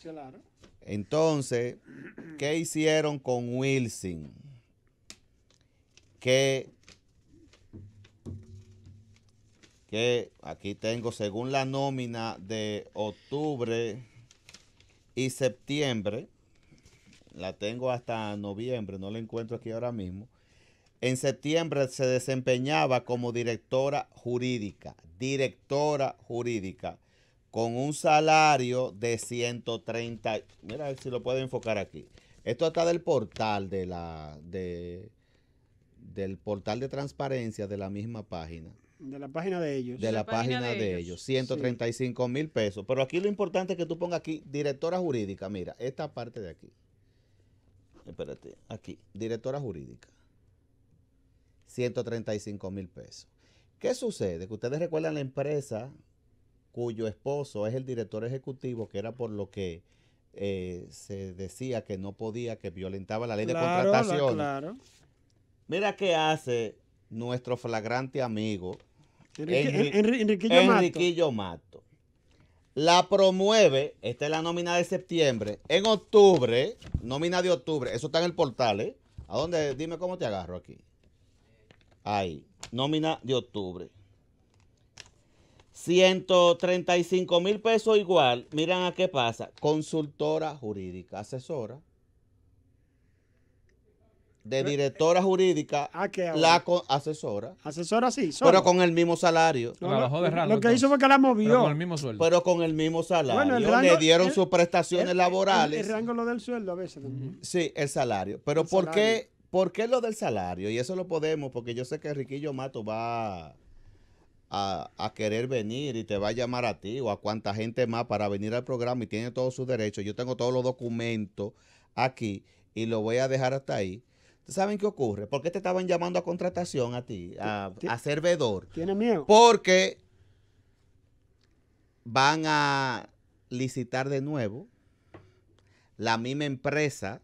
Claro. Entonces, ¿qué hicieron con Wilson? que, aquí tengo, según la nómina de octubre y septiembre, la tengo hasta noviembre, no la encuentro aquí ahora mismo. En septiembre se desempeñaba como directora jurídica, directora jurídica, con un salario de 130. Mira si lo puedo enfocar aquí. Esto está del portal de la, de, del portal de transparencia de la misma página. De la página de ellos. De la, página, de, ellos. 135 mil pesos. Pero aquí lo importante es que tú pongas aquí, directora jurídica. Mira, esta parte de aquí. Espérate, aquí. Directora jurídica. 135 mil pesos. ¿Qué sucede? Que ustedes recuerdan la empresa cuyo esposo es el director ejecutivo, que era por lo que eh, se decía que no podía, que violentaba la ley de contratación. Claro. Mira qué hace nuestro flagrante amigo Enrique, Enriquillo, Mato. La promueve, esta es la nómina de septiembre, en octubre, nómina de octubre, eso está en el portal, ¿eh? ¿A dónde? Dime cómo te agarro aquí. Ahí, nómina de octubre. 135 mil pesos igual, miran a qué pasa, consultora jurídica, asesora de eh, directora jurídica, ah, la asesora. Asesora sí, pero con el mismo salario. lo, que hizo fue que la movió. Pero con el mismo sueldo. Pero con el mismo salario. le dieron sus prestaciones laborales. El, el, rango lo del sueldo a veces también. Sí, el salario. Pero ¿por, Qué, lo del salario? Y eso lo podemos, porque yo sé que Riquillo Mato va... A, a, querer venir y te va a llamar a ti o a cuánta gente más para venir al programa y tiene todos sus derechos. Yo tengo todos los documentos aquí y lo voy a dejar hasta ahí saben qué ocurre? ¿Por qué te estaban llamando a contratación a ti, a, a Tiene miedo. Porque van a licitar de nuevo, la misma empresa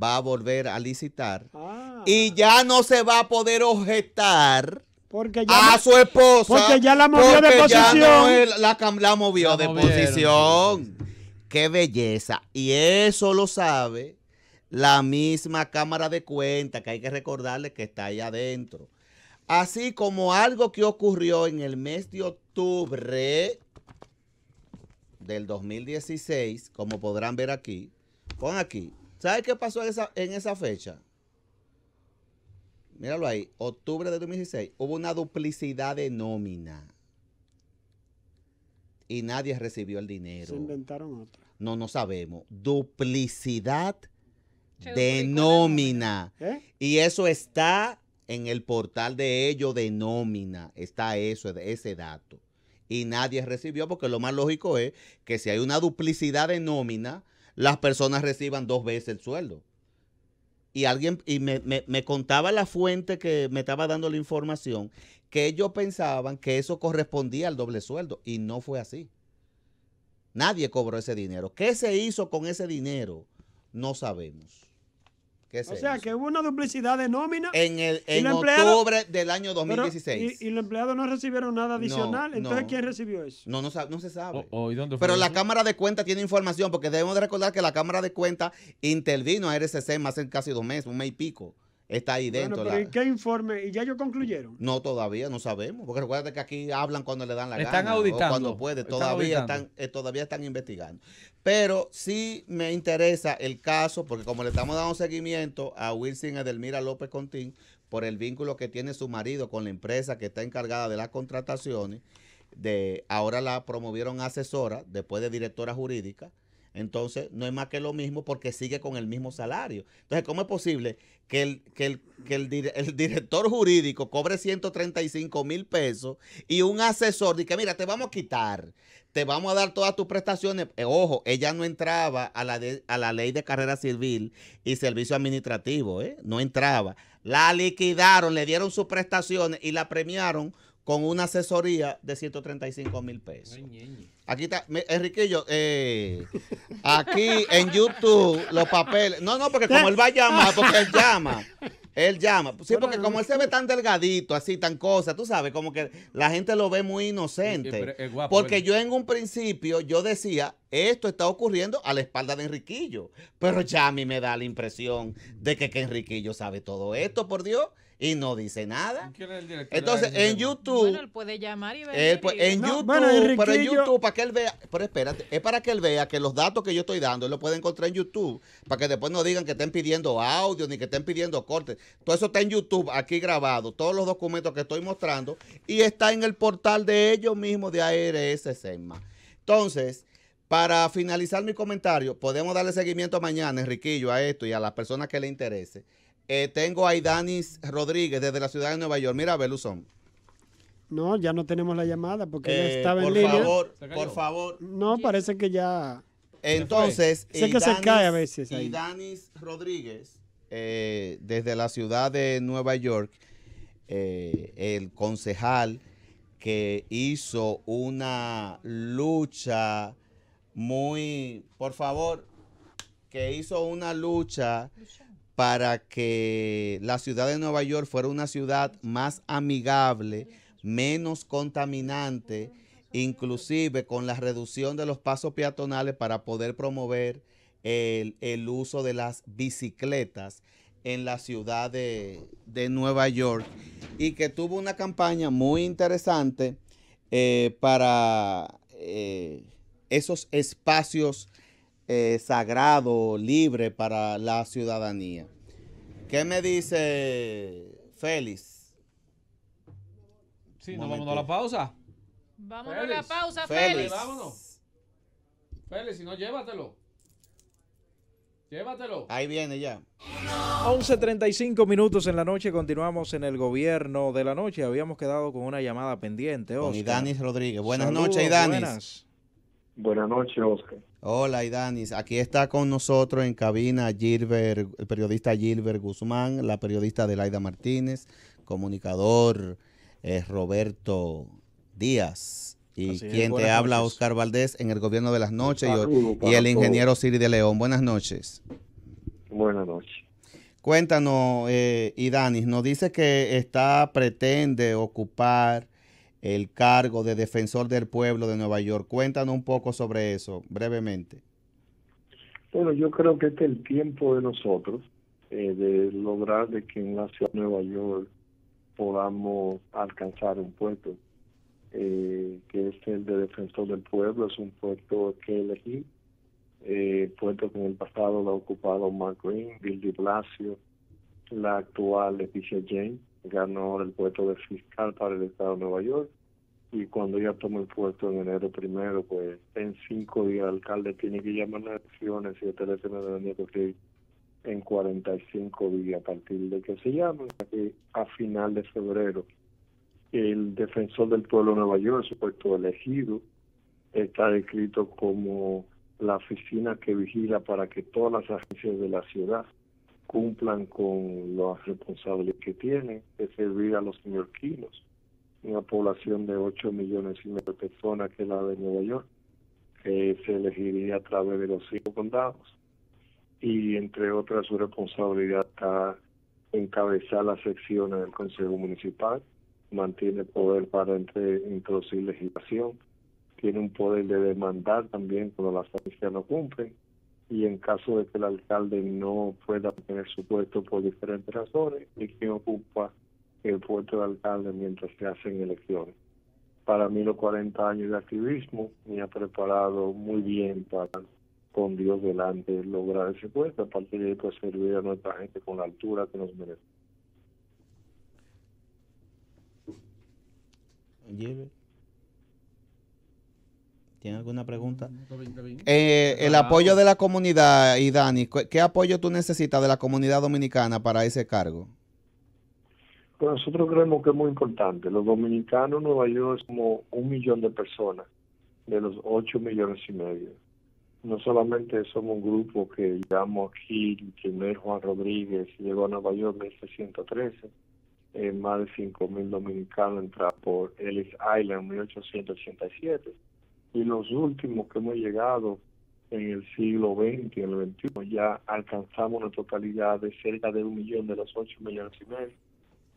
va a volver a licitar ah. y ya no se va a poder objetar. Porque a su esposa. Porque ya la movió de posición. la, movió de posición. Qué belleza. Y eso lo sabe la misma Cámara de cuenta, que hay que recordarle que está ahí adentro. Así como algo que ocurrió en el mes de octubre del 2016, como podrán ver aquí, pon aquí. ¿Sabe qué pasó en esa, en esa fecha? Míralo ahí, octubre de 2016. Hubo una duplicidad de nómina y nadie recibió el dinero. Se inventaron otra. No, no sabemos. Duplicidad de nómina. ¿Eh? Y eso está en el portal de ellos de nómina. Está eso, ese dato. Y nadie recibió porque lo más lógico es que si hay una duplicidad de nómina, las personas reciban dos veces el sueldo. Y alguien y me, me contaba la fuente que me estaba dando la información que ellos pensaban que eso correspondía al doble sueldo y no fue así. Nadie cobró ese dinero. ¿Qué se hizo con ese dinero? No sabemos o sea, que hubo una duplicidad de nómina. En, el, octubre del año 2016. y, y, los empleados no recibieron nada adicional. entonces, ¿quién recibió eso? No, no, se sabe. pero la Cámara de Cuentas tiene información, porque debemos de recordar que la Cámara de Cuentas intervino a RCC más en casi dos meses, un mes y pico está ahí dentro. ¿y qué informe? ¿Y ya ellos concluyeron? No, todavía no sabemos, porque recuerda que aquí hablan cuando le dan la están gana. cuando puede, todavía están, eh, todavía están investigando. Pero sí me interesa el caso, porque como le estamos dando seguimiento a Wilson Edelmira López Contín por el vínculo que tiene su marido con la empresa que está encargada de las contrataciones, de ahora la promovieron asesora, después de directora jurídica, entonces, no es más que lo mismo porque sigue con el mismo salario. Entonces, ¿cómo es posible que el, director jurídico cobre 135 mil pesos y un asesor dice, mira, te vamos a quitar, te vamos a dar todas tus prestaciones? Eh, ojo, ella no entraba a la, a la ley de carrera civil y servicio administrativo, ¿eh? no entraba. La liquidaron, le dieron sus prestaciones y la premiaron con una asesoría de 135 mil pesos. Aquí está, Enriquillo, eh, aquí en YouTube los papeles. No, no, porque como él va a llamar, porque él llama. Él llama. Sí, porque como él se ve tan delgadito, así, tan cosa, tú sabes, como que la gente lo ve muy inocente. Porque yo en un principio, yo decía, esto está ocurriendo a la espalda de Enriquillo. Pero ya a mí me da la impresión de que, que Enriquillo sabe todo esto, por Dios y no dice nada. Entonces, en YouTube. Bueno, él puede llamar y ver. en YouTube, pero en YouTube, para que él vea. Pero espérate, es para que él vea que los datos que yo estoy dando, él lo puede encontrar en YouTube. Para que después no digan que estén pidiendo audio ni que estén pidiendo cortes. Todo eso está en YouTube, aquí grabado. Todos los documentos que estoy mostrando. Y está en el portal de ellos mismos de ARS SEMA. Entonces. Para finalizar mi comentario, podemos darle seguimiento mañana, Enriquillo, a esto y a las personas que le interese. Eh, tengo a Idanis Rodríguez desde la ciudad de Nueva York. Mira, Beluzón. No, ya no tenemos la llamada porque eh, estaba por en línea. Por favor, por favor. No, parece que ya. Entonces, sé que se cae a veces. Idanis Rodríguez, eh, desde la ciudad de Nueva York, eh, el concejal que hizo una lucha muy, por favor, que hizo una lucha para que la ciudad de Nueva York fuera una ciudad más amigable, menos contaminante, inclusive con la reducción de los pasos peatonales para poder promover el, uso de las bicicletas en la ciudad de, Nueva York y que tuvo una campaña muy interesante eh, para eh, esos espacios eh, sagrado, libre para la ciudadanía. ¿Qué me dice Félix? Sí, nos vamos a la pausa. Vamos a la pausa, Félix. Félix. si no, llévatelo. Llévatelo. Ahí viene ya. 11.35 minutos en la noche, continuamos en el gobierno de la noche. Habíamos quedado con una llamada pendiente. Oscar. y Idanis Rodríguez. Buenas noches, Idanis. Buenas. Buenas noches, Oscar. Hola, Idanis. Aquí está con nosotros en cabina Gilbert, el periodista Gilbert Guzmán, la periodista de Laida Martínez, comunicador eh, Roberto Díaz. Y quien te habla, Oscar Valdés, en el gobierno de las noches y, el ingeniero Siri de León. Buenas noches. Buenas noches. Cuéntanos, eh, Idanis, nos dice que está, pretende ocupar el cargo de defensor del pueblo de Nueva York. Cuéntanos un poco sobre eso, brevemente. Bueno, yo creo que este es el tiempo de nosotros, eh, de lograr de que en la ciudad de Nueva York podamos alcanzar un puesto, eh, que es el de defensor del pueblo, es un puesto que elegí, eh, puesto que en el pasado lo ha ocupado Mark Green, Bill de Blasio, la actual Leticia James ganó el puesto de fiscal para el Estado de Nueva York y cuando ya tomó el puesto en enero primero, pues en cinco días el alcalde tiene que llamar las elecciones y el teléfono de Daniel Rodríguez en 45 días a partir de que se llame. a final de febrero. El defensor del pueblo de Nueva York, su puesto elegido, está descrito como la oficina que vigila para que todas las agencias de la ciudad cumplan con las responsabilidades que tienen, de servir a los neoyorquinos, una población de 8 millones y medio de personas que es la de Nueva York, que se elegiría a través de los cinco condados. Y entre otras, su responsabilidad está encabezar las secciones del Consejo Municipal, mantiene poder para entre, introducir legislación, tiene un poder de demandar también cuando las familias no cumplen y en caso de que el alcalde no pueda tener su puesto por diferentes razones, y quien ocupa el puesto de alcalde mientras se hacen elecciones. Para mí los 40 años de activismo me ha preparado muy bien para, con Dios delante, lograr ese puesto, a partir de pues, servir a nuestra gente con la altura que nos merece. Lleve. ¿Tiene alguna pregunta? Mm, eh, el apoyo de la comunidad, y Dani, ¿qué apoyo tú necesitas de la comunidad dominicana para ese cargo? Pues nosotros creemos que es muy importante. Los dominicanos, en Nueva York son como un millón de personas, de los ocho millones y medio. No solamente somos un grupo que llamamos aquí, el primer Juan Rodríguez llegó a Nueva York en 1613, más de mil dominicanos entraron por Ellis Island en 1887 y los últimos que hemos llegado en el siglo XX en el XXI ya alcanzamos la totalidad de cerca de un millón de los ocho millones y medio.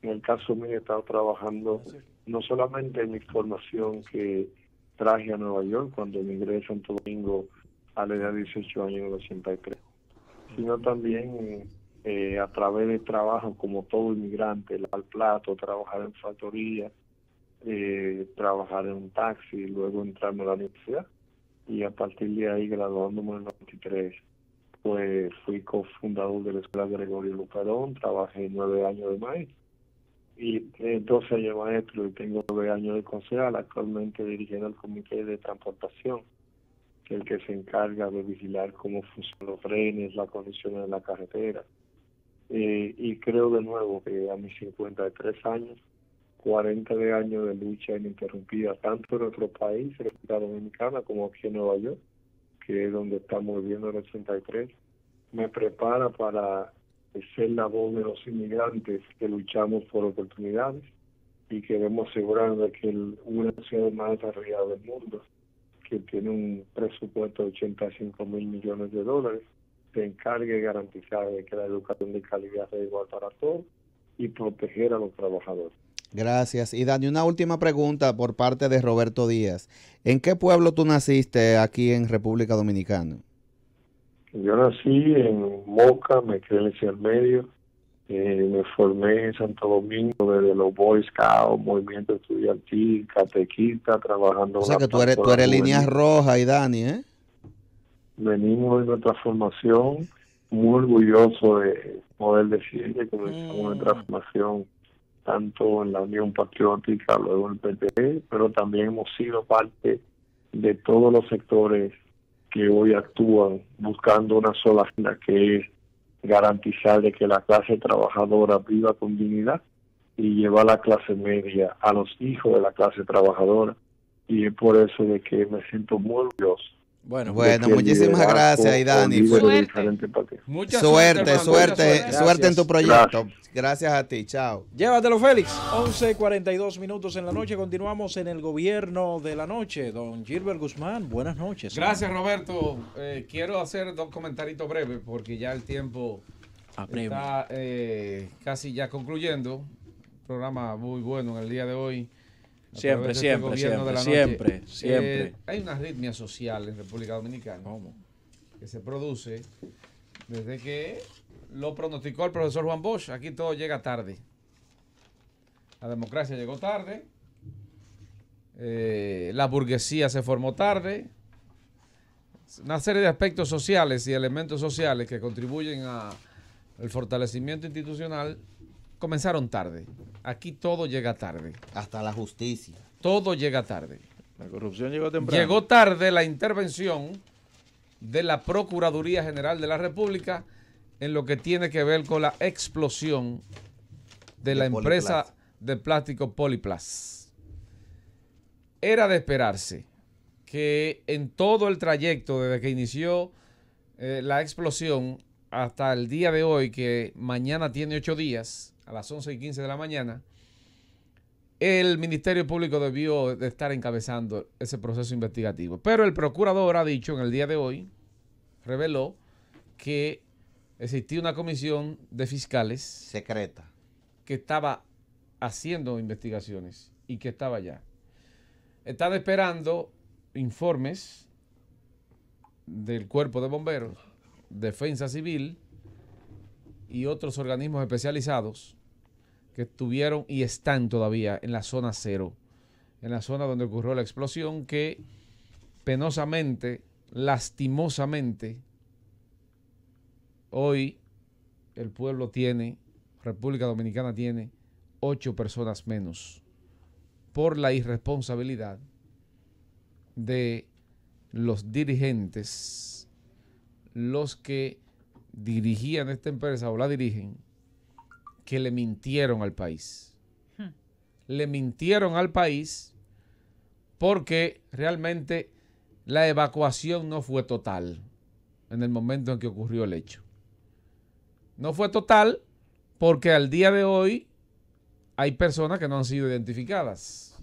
En el caso mío he estado trabajando no solamente en mi formación que traje a Nueva York cuando emigré a Santo Domingo a la edad de 18 años en el 83, sino también eh, a través de trabajo como todo inmigrante, al plato, trabajar en factoría, eh, trabajar en un taxi, Y luego entrarme a la universidad y a partir de ahí, graduándome en el 93, pues fui cofundador de la Escuela Gregorio Luperón, trabajé nueve años de maestro y entonces eh, años maestro y tengo nueve años de concejal, actualmente dirigiendo el Comité de Transportación, el que se encarga de vigilar cómo funcionan los trenes, la condición de la carretera. Eh, y creo de nuevo que a mis 53 años 40 de años de lucha ininterrumpida, tanto en nuestro país, República Dominicana, como aquí en Nueva York, que es donde estamos viviendo el 83, me prepara para ser la voz de los inmigrantes que luchamos por oportunidades y queremos asegurarnos de que el, una ciudad más desarrollada del mundo, que tiene un presupuesto de 85 mil millones de dólares, se encargue de garantizar que la educación de calidad sea igual para todos y proteger a los trabajadores. Gracias. Y Dani, una última pregunta por parte de Roberto Díaz. ¿En qué pueblo tú naciste aquí en República Dominicana? Yo nací en Moca, me quedé en el medio. Eh, me formé en Santo Domingo desde los Boy Scouts, movimiento estudiantil, catequista, trabajando. O sea que tú eres, tú eres línea roja y Dani, ¿eh? Venimos de nuestra formación, muy orgulloso de poder decir que comenzamos mm tanto en la Unión Patriótica, luego en el PP, e, pero también hemos sido parte de todos los sectores que hoy actúan buscando una sola agenda que es garantizar de que la clase trabajadora viva con dignidad y llevar a la clase media a los hijos de la clase trabajadora y es por eso de que me siento muy orgulloso bueno, bueno muchísimas gracias, y Suerte. Mucha suerte, suerte, suerte, en tu proyecto. Gracias. a ti, chao. Llévatelo, Félix. 11.42 minutos en la noche. Continuamos en el gobierno de la noche. Don Gilbert Guzmán, buenas noches. Gracias, Roberto. Eh, quiero hacer dos comentaritos breves porque ya el tiempo está eh, casi ya concluyendo. Programa muy bueno en el día de hoy. Siempre, este siempre, siempre, siempre, eh, siempre. hay una arritmia social en República Dominicana que se produce desde que lo pronosticó el profesor Juan Bosch. Aquí todo llega tarde. La democracia llegó tarde, eh, la burguesía se formó tarde, una serie de aspectos sociales y elementos sociales que contribuyen al fortalecimiento institucional comenzaron tarde. Aquí todo llega tarde. Hasta la justicia. Todo llega tarde. La corrupción llegó temprano. Llegó tarde la intervención de la Procuraduría General de la República en lo que tiene que ver con la explosión de, la empresa de plástico Poliplas. Era de esperarse que en todo el trayecto desde que inició eh, la explosión hasta el día de hoy, que mañana tiene ocho días, a las 11 y 15 de la mañana, el Ministerio Público debió de estar encabezando ese proceso investigativo. Pero el procurador ha dicho en el día de hoy, reveló que existía una comisión de fiscales. Secreta. Que estaba haciendo investigaciones y que estaba allá. Estaba esperando informes del cuerpo de bomberos, defensa civil y otros organismos especializados que estuvieron y están todavía en la zona cero, en la zona donde ocurrió la explosión que penosamente, lastimosamente, hoy el pueblo tiene, República Dominicana tiene ocho personas menos por la irresponsabilidad de los dirigentes, los que dirigían esta empresa o la dirigen que le mintieron al país. Hmm. Le mintieron al país porque realmente la evacuación no fue total en el momento en que ocurrió el hecho. No fue total porque al día de hoy hay personas que no han sido identificadas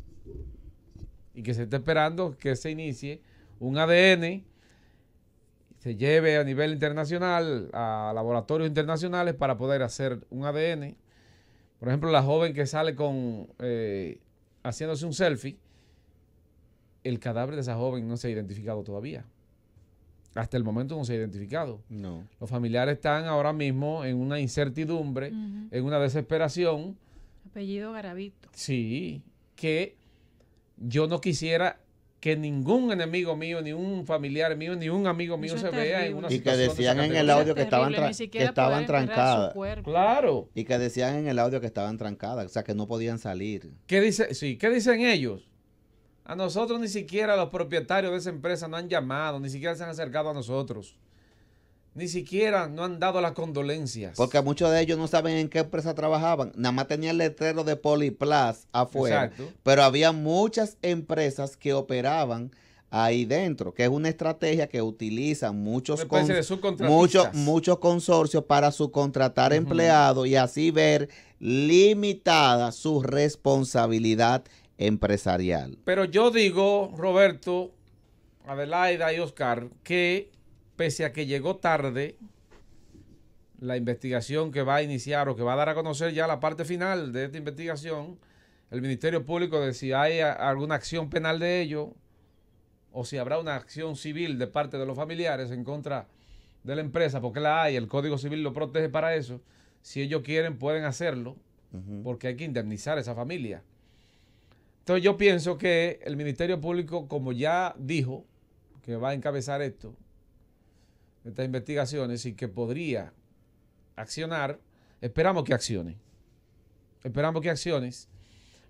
y que se está esperando que se inicie un ADN se lleve a nivel internacional, a laboratorios internacionales para poder hacer un ADN. Por ejemplo, la joven que sale con eh, haciéndose un selfie, el cadáver de esa joven no se ha identificado todavía. Hasta el momento no se ha identificado. No. Los familiares están ahora mismo en una incertidumbre, en una desesperación. Apellido Garavito. Sí, que yo no quisiera que ningún enemigo mío, ni un familiar mío, ni un amigo mío se vea en una y Y que decían en el audio que estaban, que estaban trancadas. Claro. Y que decían en el audio que estaban trancadas, o sea, que no podían salir. ¿Qué, dice, sí, ¿qué dicen ellos? A nosotros ni siquiera los propietarios de esa empresa no han llamado, ni siquiera se han acercado a nosotros. Ni siquiera no han dado las condolencias. Porque muchos de ellos no saben en qué empresa trabajaban. Nada más el letrero de Poliplas afuera. Pero había muchas empresas que operaban ahí dentro, que es una estrategia que utilizan muchos, muchos, consorcios para subcontratar empleados y así ver limitada su responsabilidad empresarial. Pero yo digo, Roberto, Adelaida y Oscar, que pese a que llegó tarde la investigación que va a iniciar o que va a dar a conocer ya la parte final de esta investigación, el Ministerio Público de si hay alguna acción penal de ello o si habrá una acción civil de parte de los familiares en contra de la empresa, porque la hay, el Código Civil lo protege para eso. Si ellos quieren, pueden hacerlo, porque hay que indemnizar a esa familia. Entonces yo pienso que el Ministerio Público, como ya dijo que va a encabezar esto, estas investigaciones y que podría accionar, esperamos que accione. Esperamos que acciones,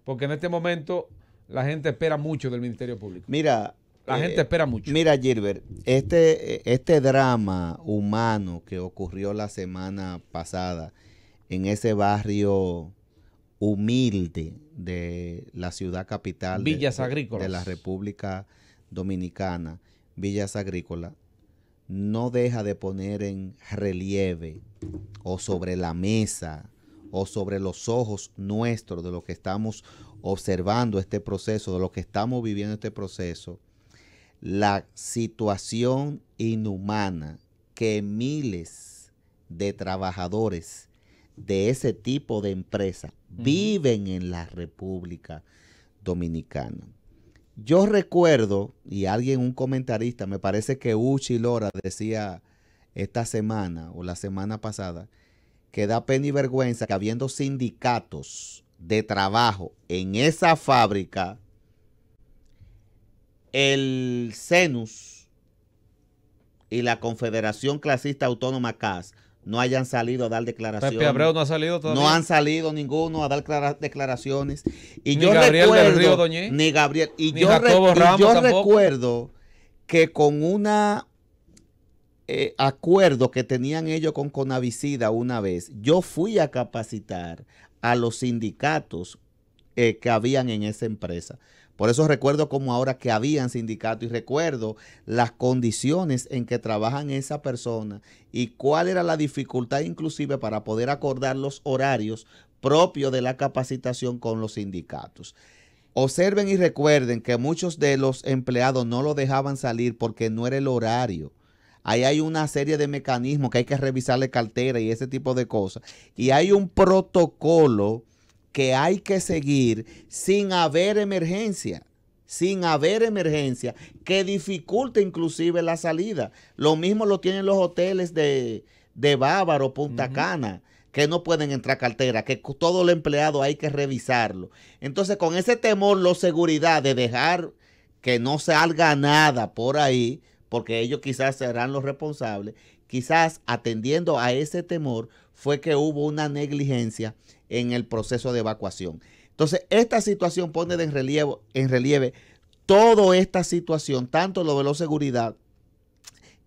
porque en este momento la gente espera mucho del Ministerio Público. Mira, la gente eh, espera mucho. Mira, Gilbert, este, este drama humano que ocurrió la semana pasada en ese barrio humilde de la ciudad capital Villas Agrícolas. de la República Dominicana, Villas Agrícolas, no deja de poner en relieve o sobre la mesa o sobre los ojos nuestros de lo que estamos observando este proceso, de lo que estamos viviendo este proceso, la situación inhumana que miles de trabajadores de ese tipo de empresa viven en la República Dominicana. Yo recuerdo, y alguien, un comentarista, me parece que Uchi Lora decía esta semana o la semana pasada, que da pena y vergüenza que habiendo sindicatos de trabajo en esa fábrica, el CENUS y la Confederación Clasista Autónoma CAS no hayan salido a dar declaraciones. Pepe Abreu no ha salido todavía. No han salido ninguno a dar declaraciones. Y ni yo Gabriel recuerdo, Ni Gabriel. Y ni yo, recuerdo que con un eh, acuerdo que tenían ellos con Conavicida una vez, yo fui a capacitar a los sindicatos eh, que habían en esa empresa. Por eso recuerdo como ahora que habían sindicato y recuerdo las condiciones en que trabajan esa persona y cuál era la dificultad inclusive para poder acordar los horarios propios de la capacitación con los sindicatos. Observen y recuerden que muchos de los empleados no lo dejaban salir porque no era el horario. Ahí hay una serie de mecanismos que hay que revisarle cartera y ese tipo de cosas. Y hay un protocolo que hay que seguir sin haber emergencia sin haber emergencia, que dificulta inclusive la salida. Lo mismo lo tienen los hoteles de, de Bávaro, Punta Cana, que no pueden entrar cartera, que todo el empleado hay que revisarlo. Entonces, con ese temor, la seguridad de dejar que no salga nada por ahí, porque ellos quizás serán los responsables, quizás atendiendo a ese temor fue que hubo una negligencia en el proceso de evacuación. Entonces, esta situación pone en relieve, en relieve toda esta situación, tanto lo de la seguridad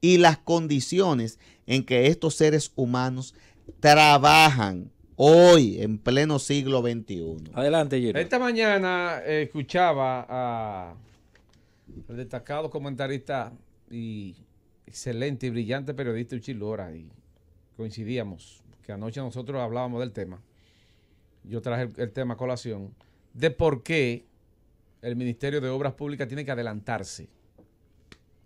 y las condiciones en que estos seres humanos trabajan hoy en pleno siglo XXI. Adelante, Giro. Esta mañana eh, escuchaba al destacado comentarista y excelente y brillante periodista Uchilora y coincidíamos que anoche nosotros hablábamos del tema yo traje el, tema a colación, de por qué el Ministerio de Obras Públicas tiene que adelantarse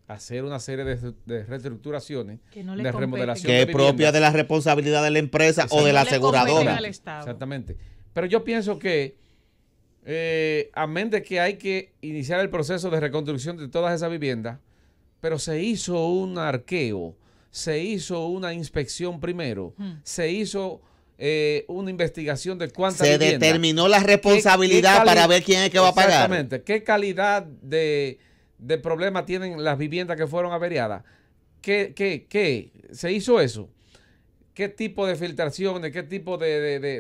a hacer una serie de, de reestructuraciones, de remodelaciones Que es propia de la responsabilidad de la empresa o de la aseguradora. Exactamente. Pero yo pienso que, eh, a menos de que hay que iniciar el proceso de reconstrucción de todas esas viviendas, pero se hizo un arqueo, se hizo una inspección primero, hmm. se hizo eh, una investigación de cuántas. Se determinó la responsabilidad para ver quién es que va a pagar. Exactamente. ¿Qué calidad de, de problema tienen las viviendas que fueron averiadas? ¿Qué, qué, qué? ¿Se hizo eso? ¿Qué tipo de filtraciones, qué tipo de,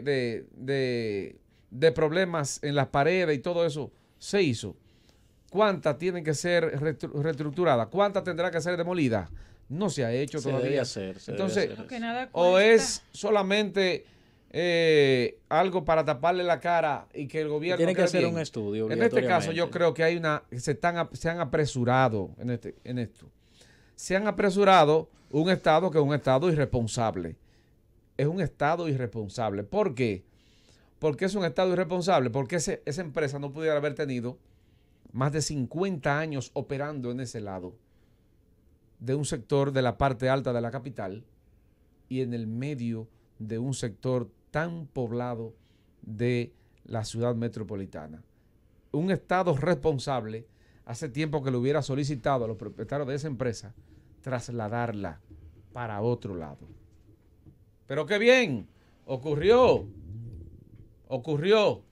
de, problemas en las paredes y todo eso se hizo? ¿Cuántas tienen que ser reestructuradas? ¿Cuántas tendrá que ser demolidas? no se ha hecho todavía. Entonces, o es solamente eh, algo para taparle la cara y que el gobierno... Tiene que hacer un estudio. En este caso yo creo que hay una... Se, se han apresurado en, este, en esto. Se han apresurado un Estado que es un Estado irresponsable. Es un Estado irresponsable. ¿Por qué? Porque es un Estado irresponsable. Porque esa empresa no pudiera haber tenido más de 50 años operando en ese lado de un sector de la parte alta de la capital y en el medio de un sector tan poblado de la ciudad metropolitana. Un Estado responsable hace tiempo que le hubiera solicitado a los propietarios de esa empresa trasladarla para otro lado. Pero qué bien, ocurrió, ocurrió.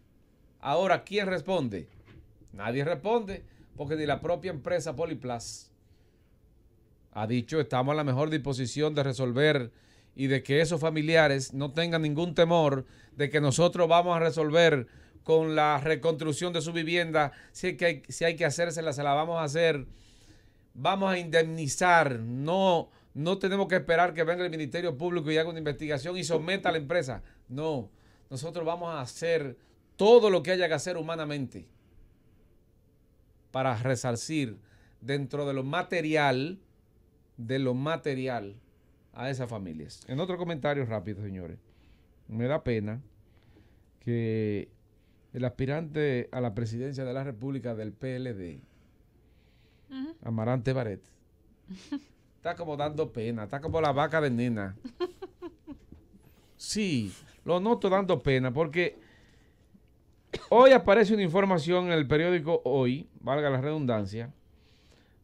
Ahora, ¿quién responde? Nadie responde porque ni la propia empresa Poliplas ha dicho estamos a la mejor disposición de resolver y de que esos familiares no tengan ningún temor de que nosotros vamos a resolver con la reconstrucción de su vivienda, si hay que, si hay que hacérsela, se la vamos a hacer, vamos a indemnizar, no, no tenemos que esperar que venga el Ministerio Público y haga una investigación y someta a la empresa, no, nosotros vamos a hacer todo lo que haya que hacer humanamente para resarcir dentro de lo material de lo material a esas familias. En otro comentario rápido, señores. Me da pena que el aspirante a la presidencia de la República del PLD, Amarante Baret, está como dando pena, está como la vaca de nena. Sí, lo noto dando pena porque hoy aparece una información en el periódico Hoy, valga la redundancia,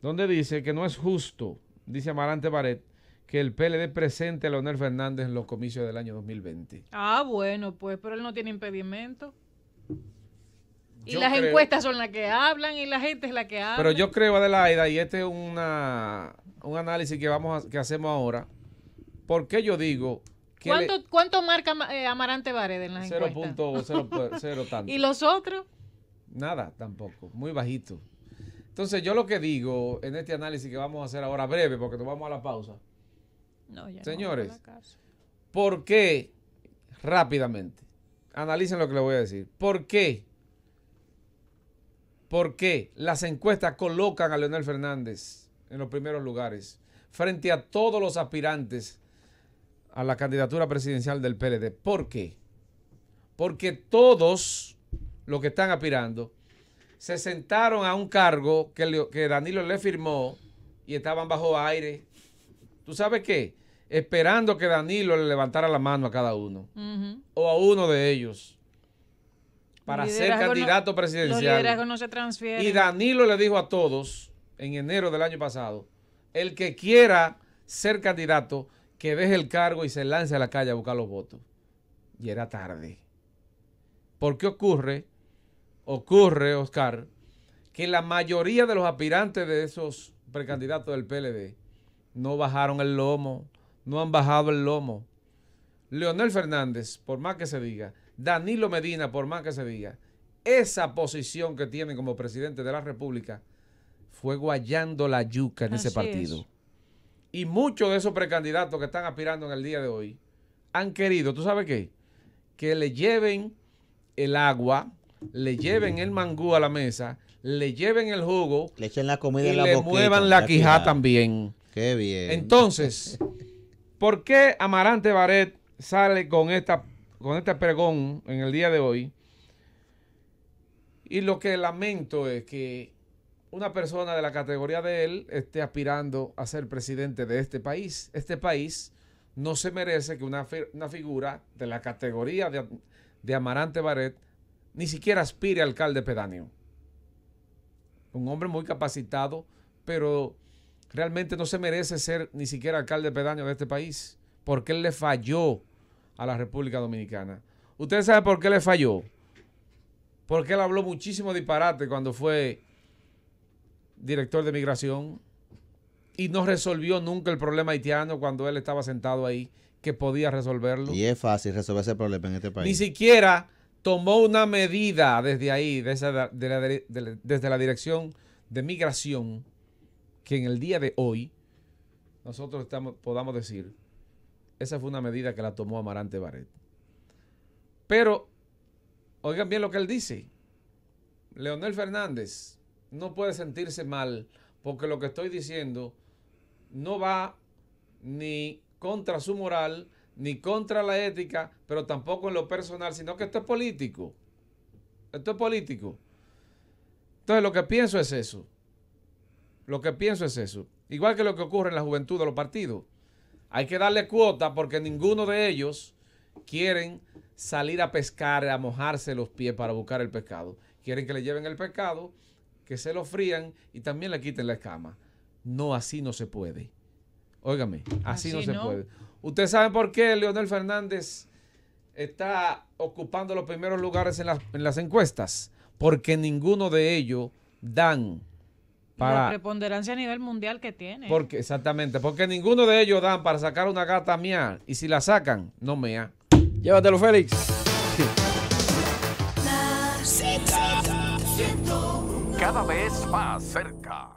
donde dice que no es justo dice Amarante Baret, que el PLD presente a Leonel Fernández en los comicios del año 2020. Ah, bueno, pues, pero él no tiene impedimento. Y las encuestas son las que hablan y la gente es la que habla. Pero yo creo, Adelaida, y este es una, un análisis que, vamos que hacemos ahora, ¿Por qué yo digo... Que ¿Cuánto, marca eh, Amarante Baret en las 0. encuestas? cero tanto. ¿Y los otros? Nada, tampoco. Muy bajito. Entonces, yo lo que digo en este análisis que vamos a hacer ahora breve, porque nos vamos a la pausa. No, ya Señores, ¿por qué? Rápidamente, analicen lo que les voy a decir. ¿Por qué? ¿Por qué las encuestas colocan a Leonel Fernández en los primeros lugares frente a todos los aspirantes a la candidatura presidencial del PLD? ¿Por qué? Porque todos los que están aspirando se sentaron a un cargo que, que Danilo le firmó y estaban bajo aire. ¿Tú sabes qué? Esperando que Danilo le levantara la mano a cada uno o a uno de ellos para ser candidato presidencial. No se y Danilo le dijo a todos en enero del año pasado, el que quiera ser candidato, que deje el cargo y se lance a la calle a buscar los votos. Y era tarde. ¿Por qué ocurre ocurre, Oscar, que la mayoría de los aspirantes de esos precandidatos del PLD no bajaron el lomo, no han bajado el lomo. Leonel Fernández, por más que se diga, Danilo Medina, por más que se diga, esa posición que tienen como presidente de la República fue guayando la yuca en ese partido. Y muchos de esos precandidatos que están aspirando en el día de hoy han querido, ¿tú sabes qué? Que le lleven el agua, le lleven el mangú a la mesa, le lleven el jugo, le echen la comida en la le muevan la, quijá, también. Qué bien. Entonces, ¿por qué Amarante Baret sale con esta con este pregón en el día de hoy? Y lo que lamento es que una persona de la categoría de él esté aspirando a ser presidente de este país. Este país no se merece que una, figura de la categoría de, de Amarante Barret ni siquiera aspire a alcalde pedáneo. Un hombre muy capacitado, pero realmente no se merece ser ni siquiera alcalde pedáneo de este país, porque él le falló a la República Dominicana. ¿Usted sabe por qué le falló? Porque él habló muchísimo disparate cuando fue director de migración y no resolvió nunca el problema haitiano cuando él estaba sentado ahí, que podía resolverlo. Y es fácil resolver ese problema en este país. Ni siquiera tomó una medida desde ahí, desde la, de desde la dirección de migración, que en el día de hoy nosotros podamos decir, esa fue una medida que la tomó Amarante Barret. Pero, oigan bien lo que él dice, Leonel Fernández no puede sentirse mal porque lo que estoy diciendo no va ni contra su moral, ni contra la ética, pero tampoco en lo personal, sino que esto es político. Esto es político. Entonces lo que pienso es eso. Lo que pienso es eso. Igual que lo que ocurre en la juventud de los partidos. Hay que darle cuota porque ninguno de ellos quieren salir a pescar, a mojarse los pies para buscar el pescado. Quieren que le lleven el pescado, que se lo frían y también le quiten la escama. No, así no se puede. Óigame, así, no se puede. Usted sabe por qué Leonel Fernández está ocupando los primeros lugares en las, encuestas. Porque ninguno de ellos dan para... La preponderancia a nivel mundial que tiene. Porque, exactamente, porque ninguno de ellos dan para sacar una gata mía. Y si la sacan, no mea. Llévatelo, Félix. Cada vez más cerca.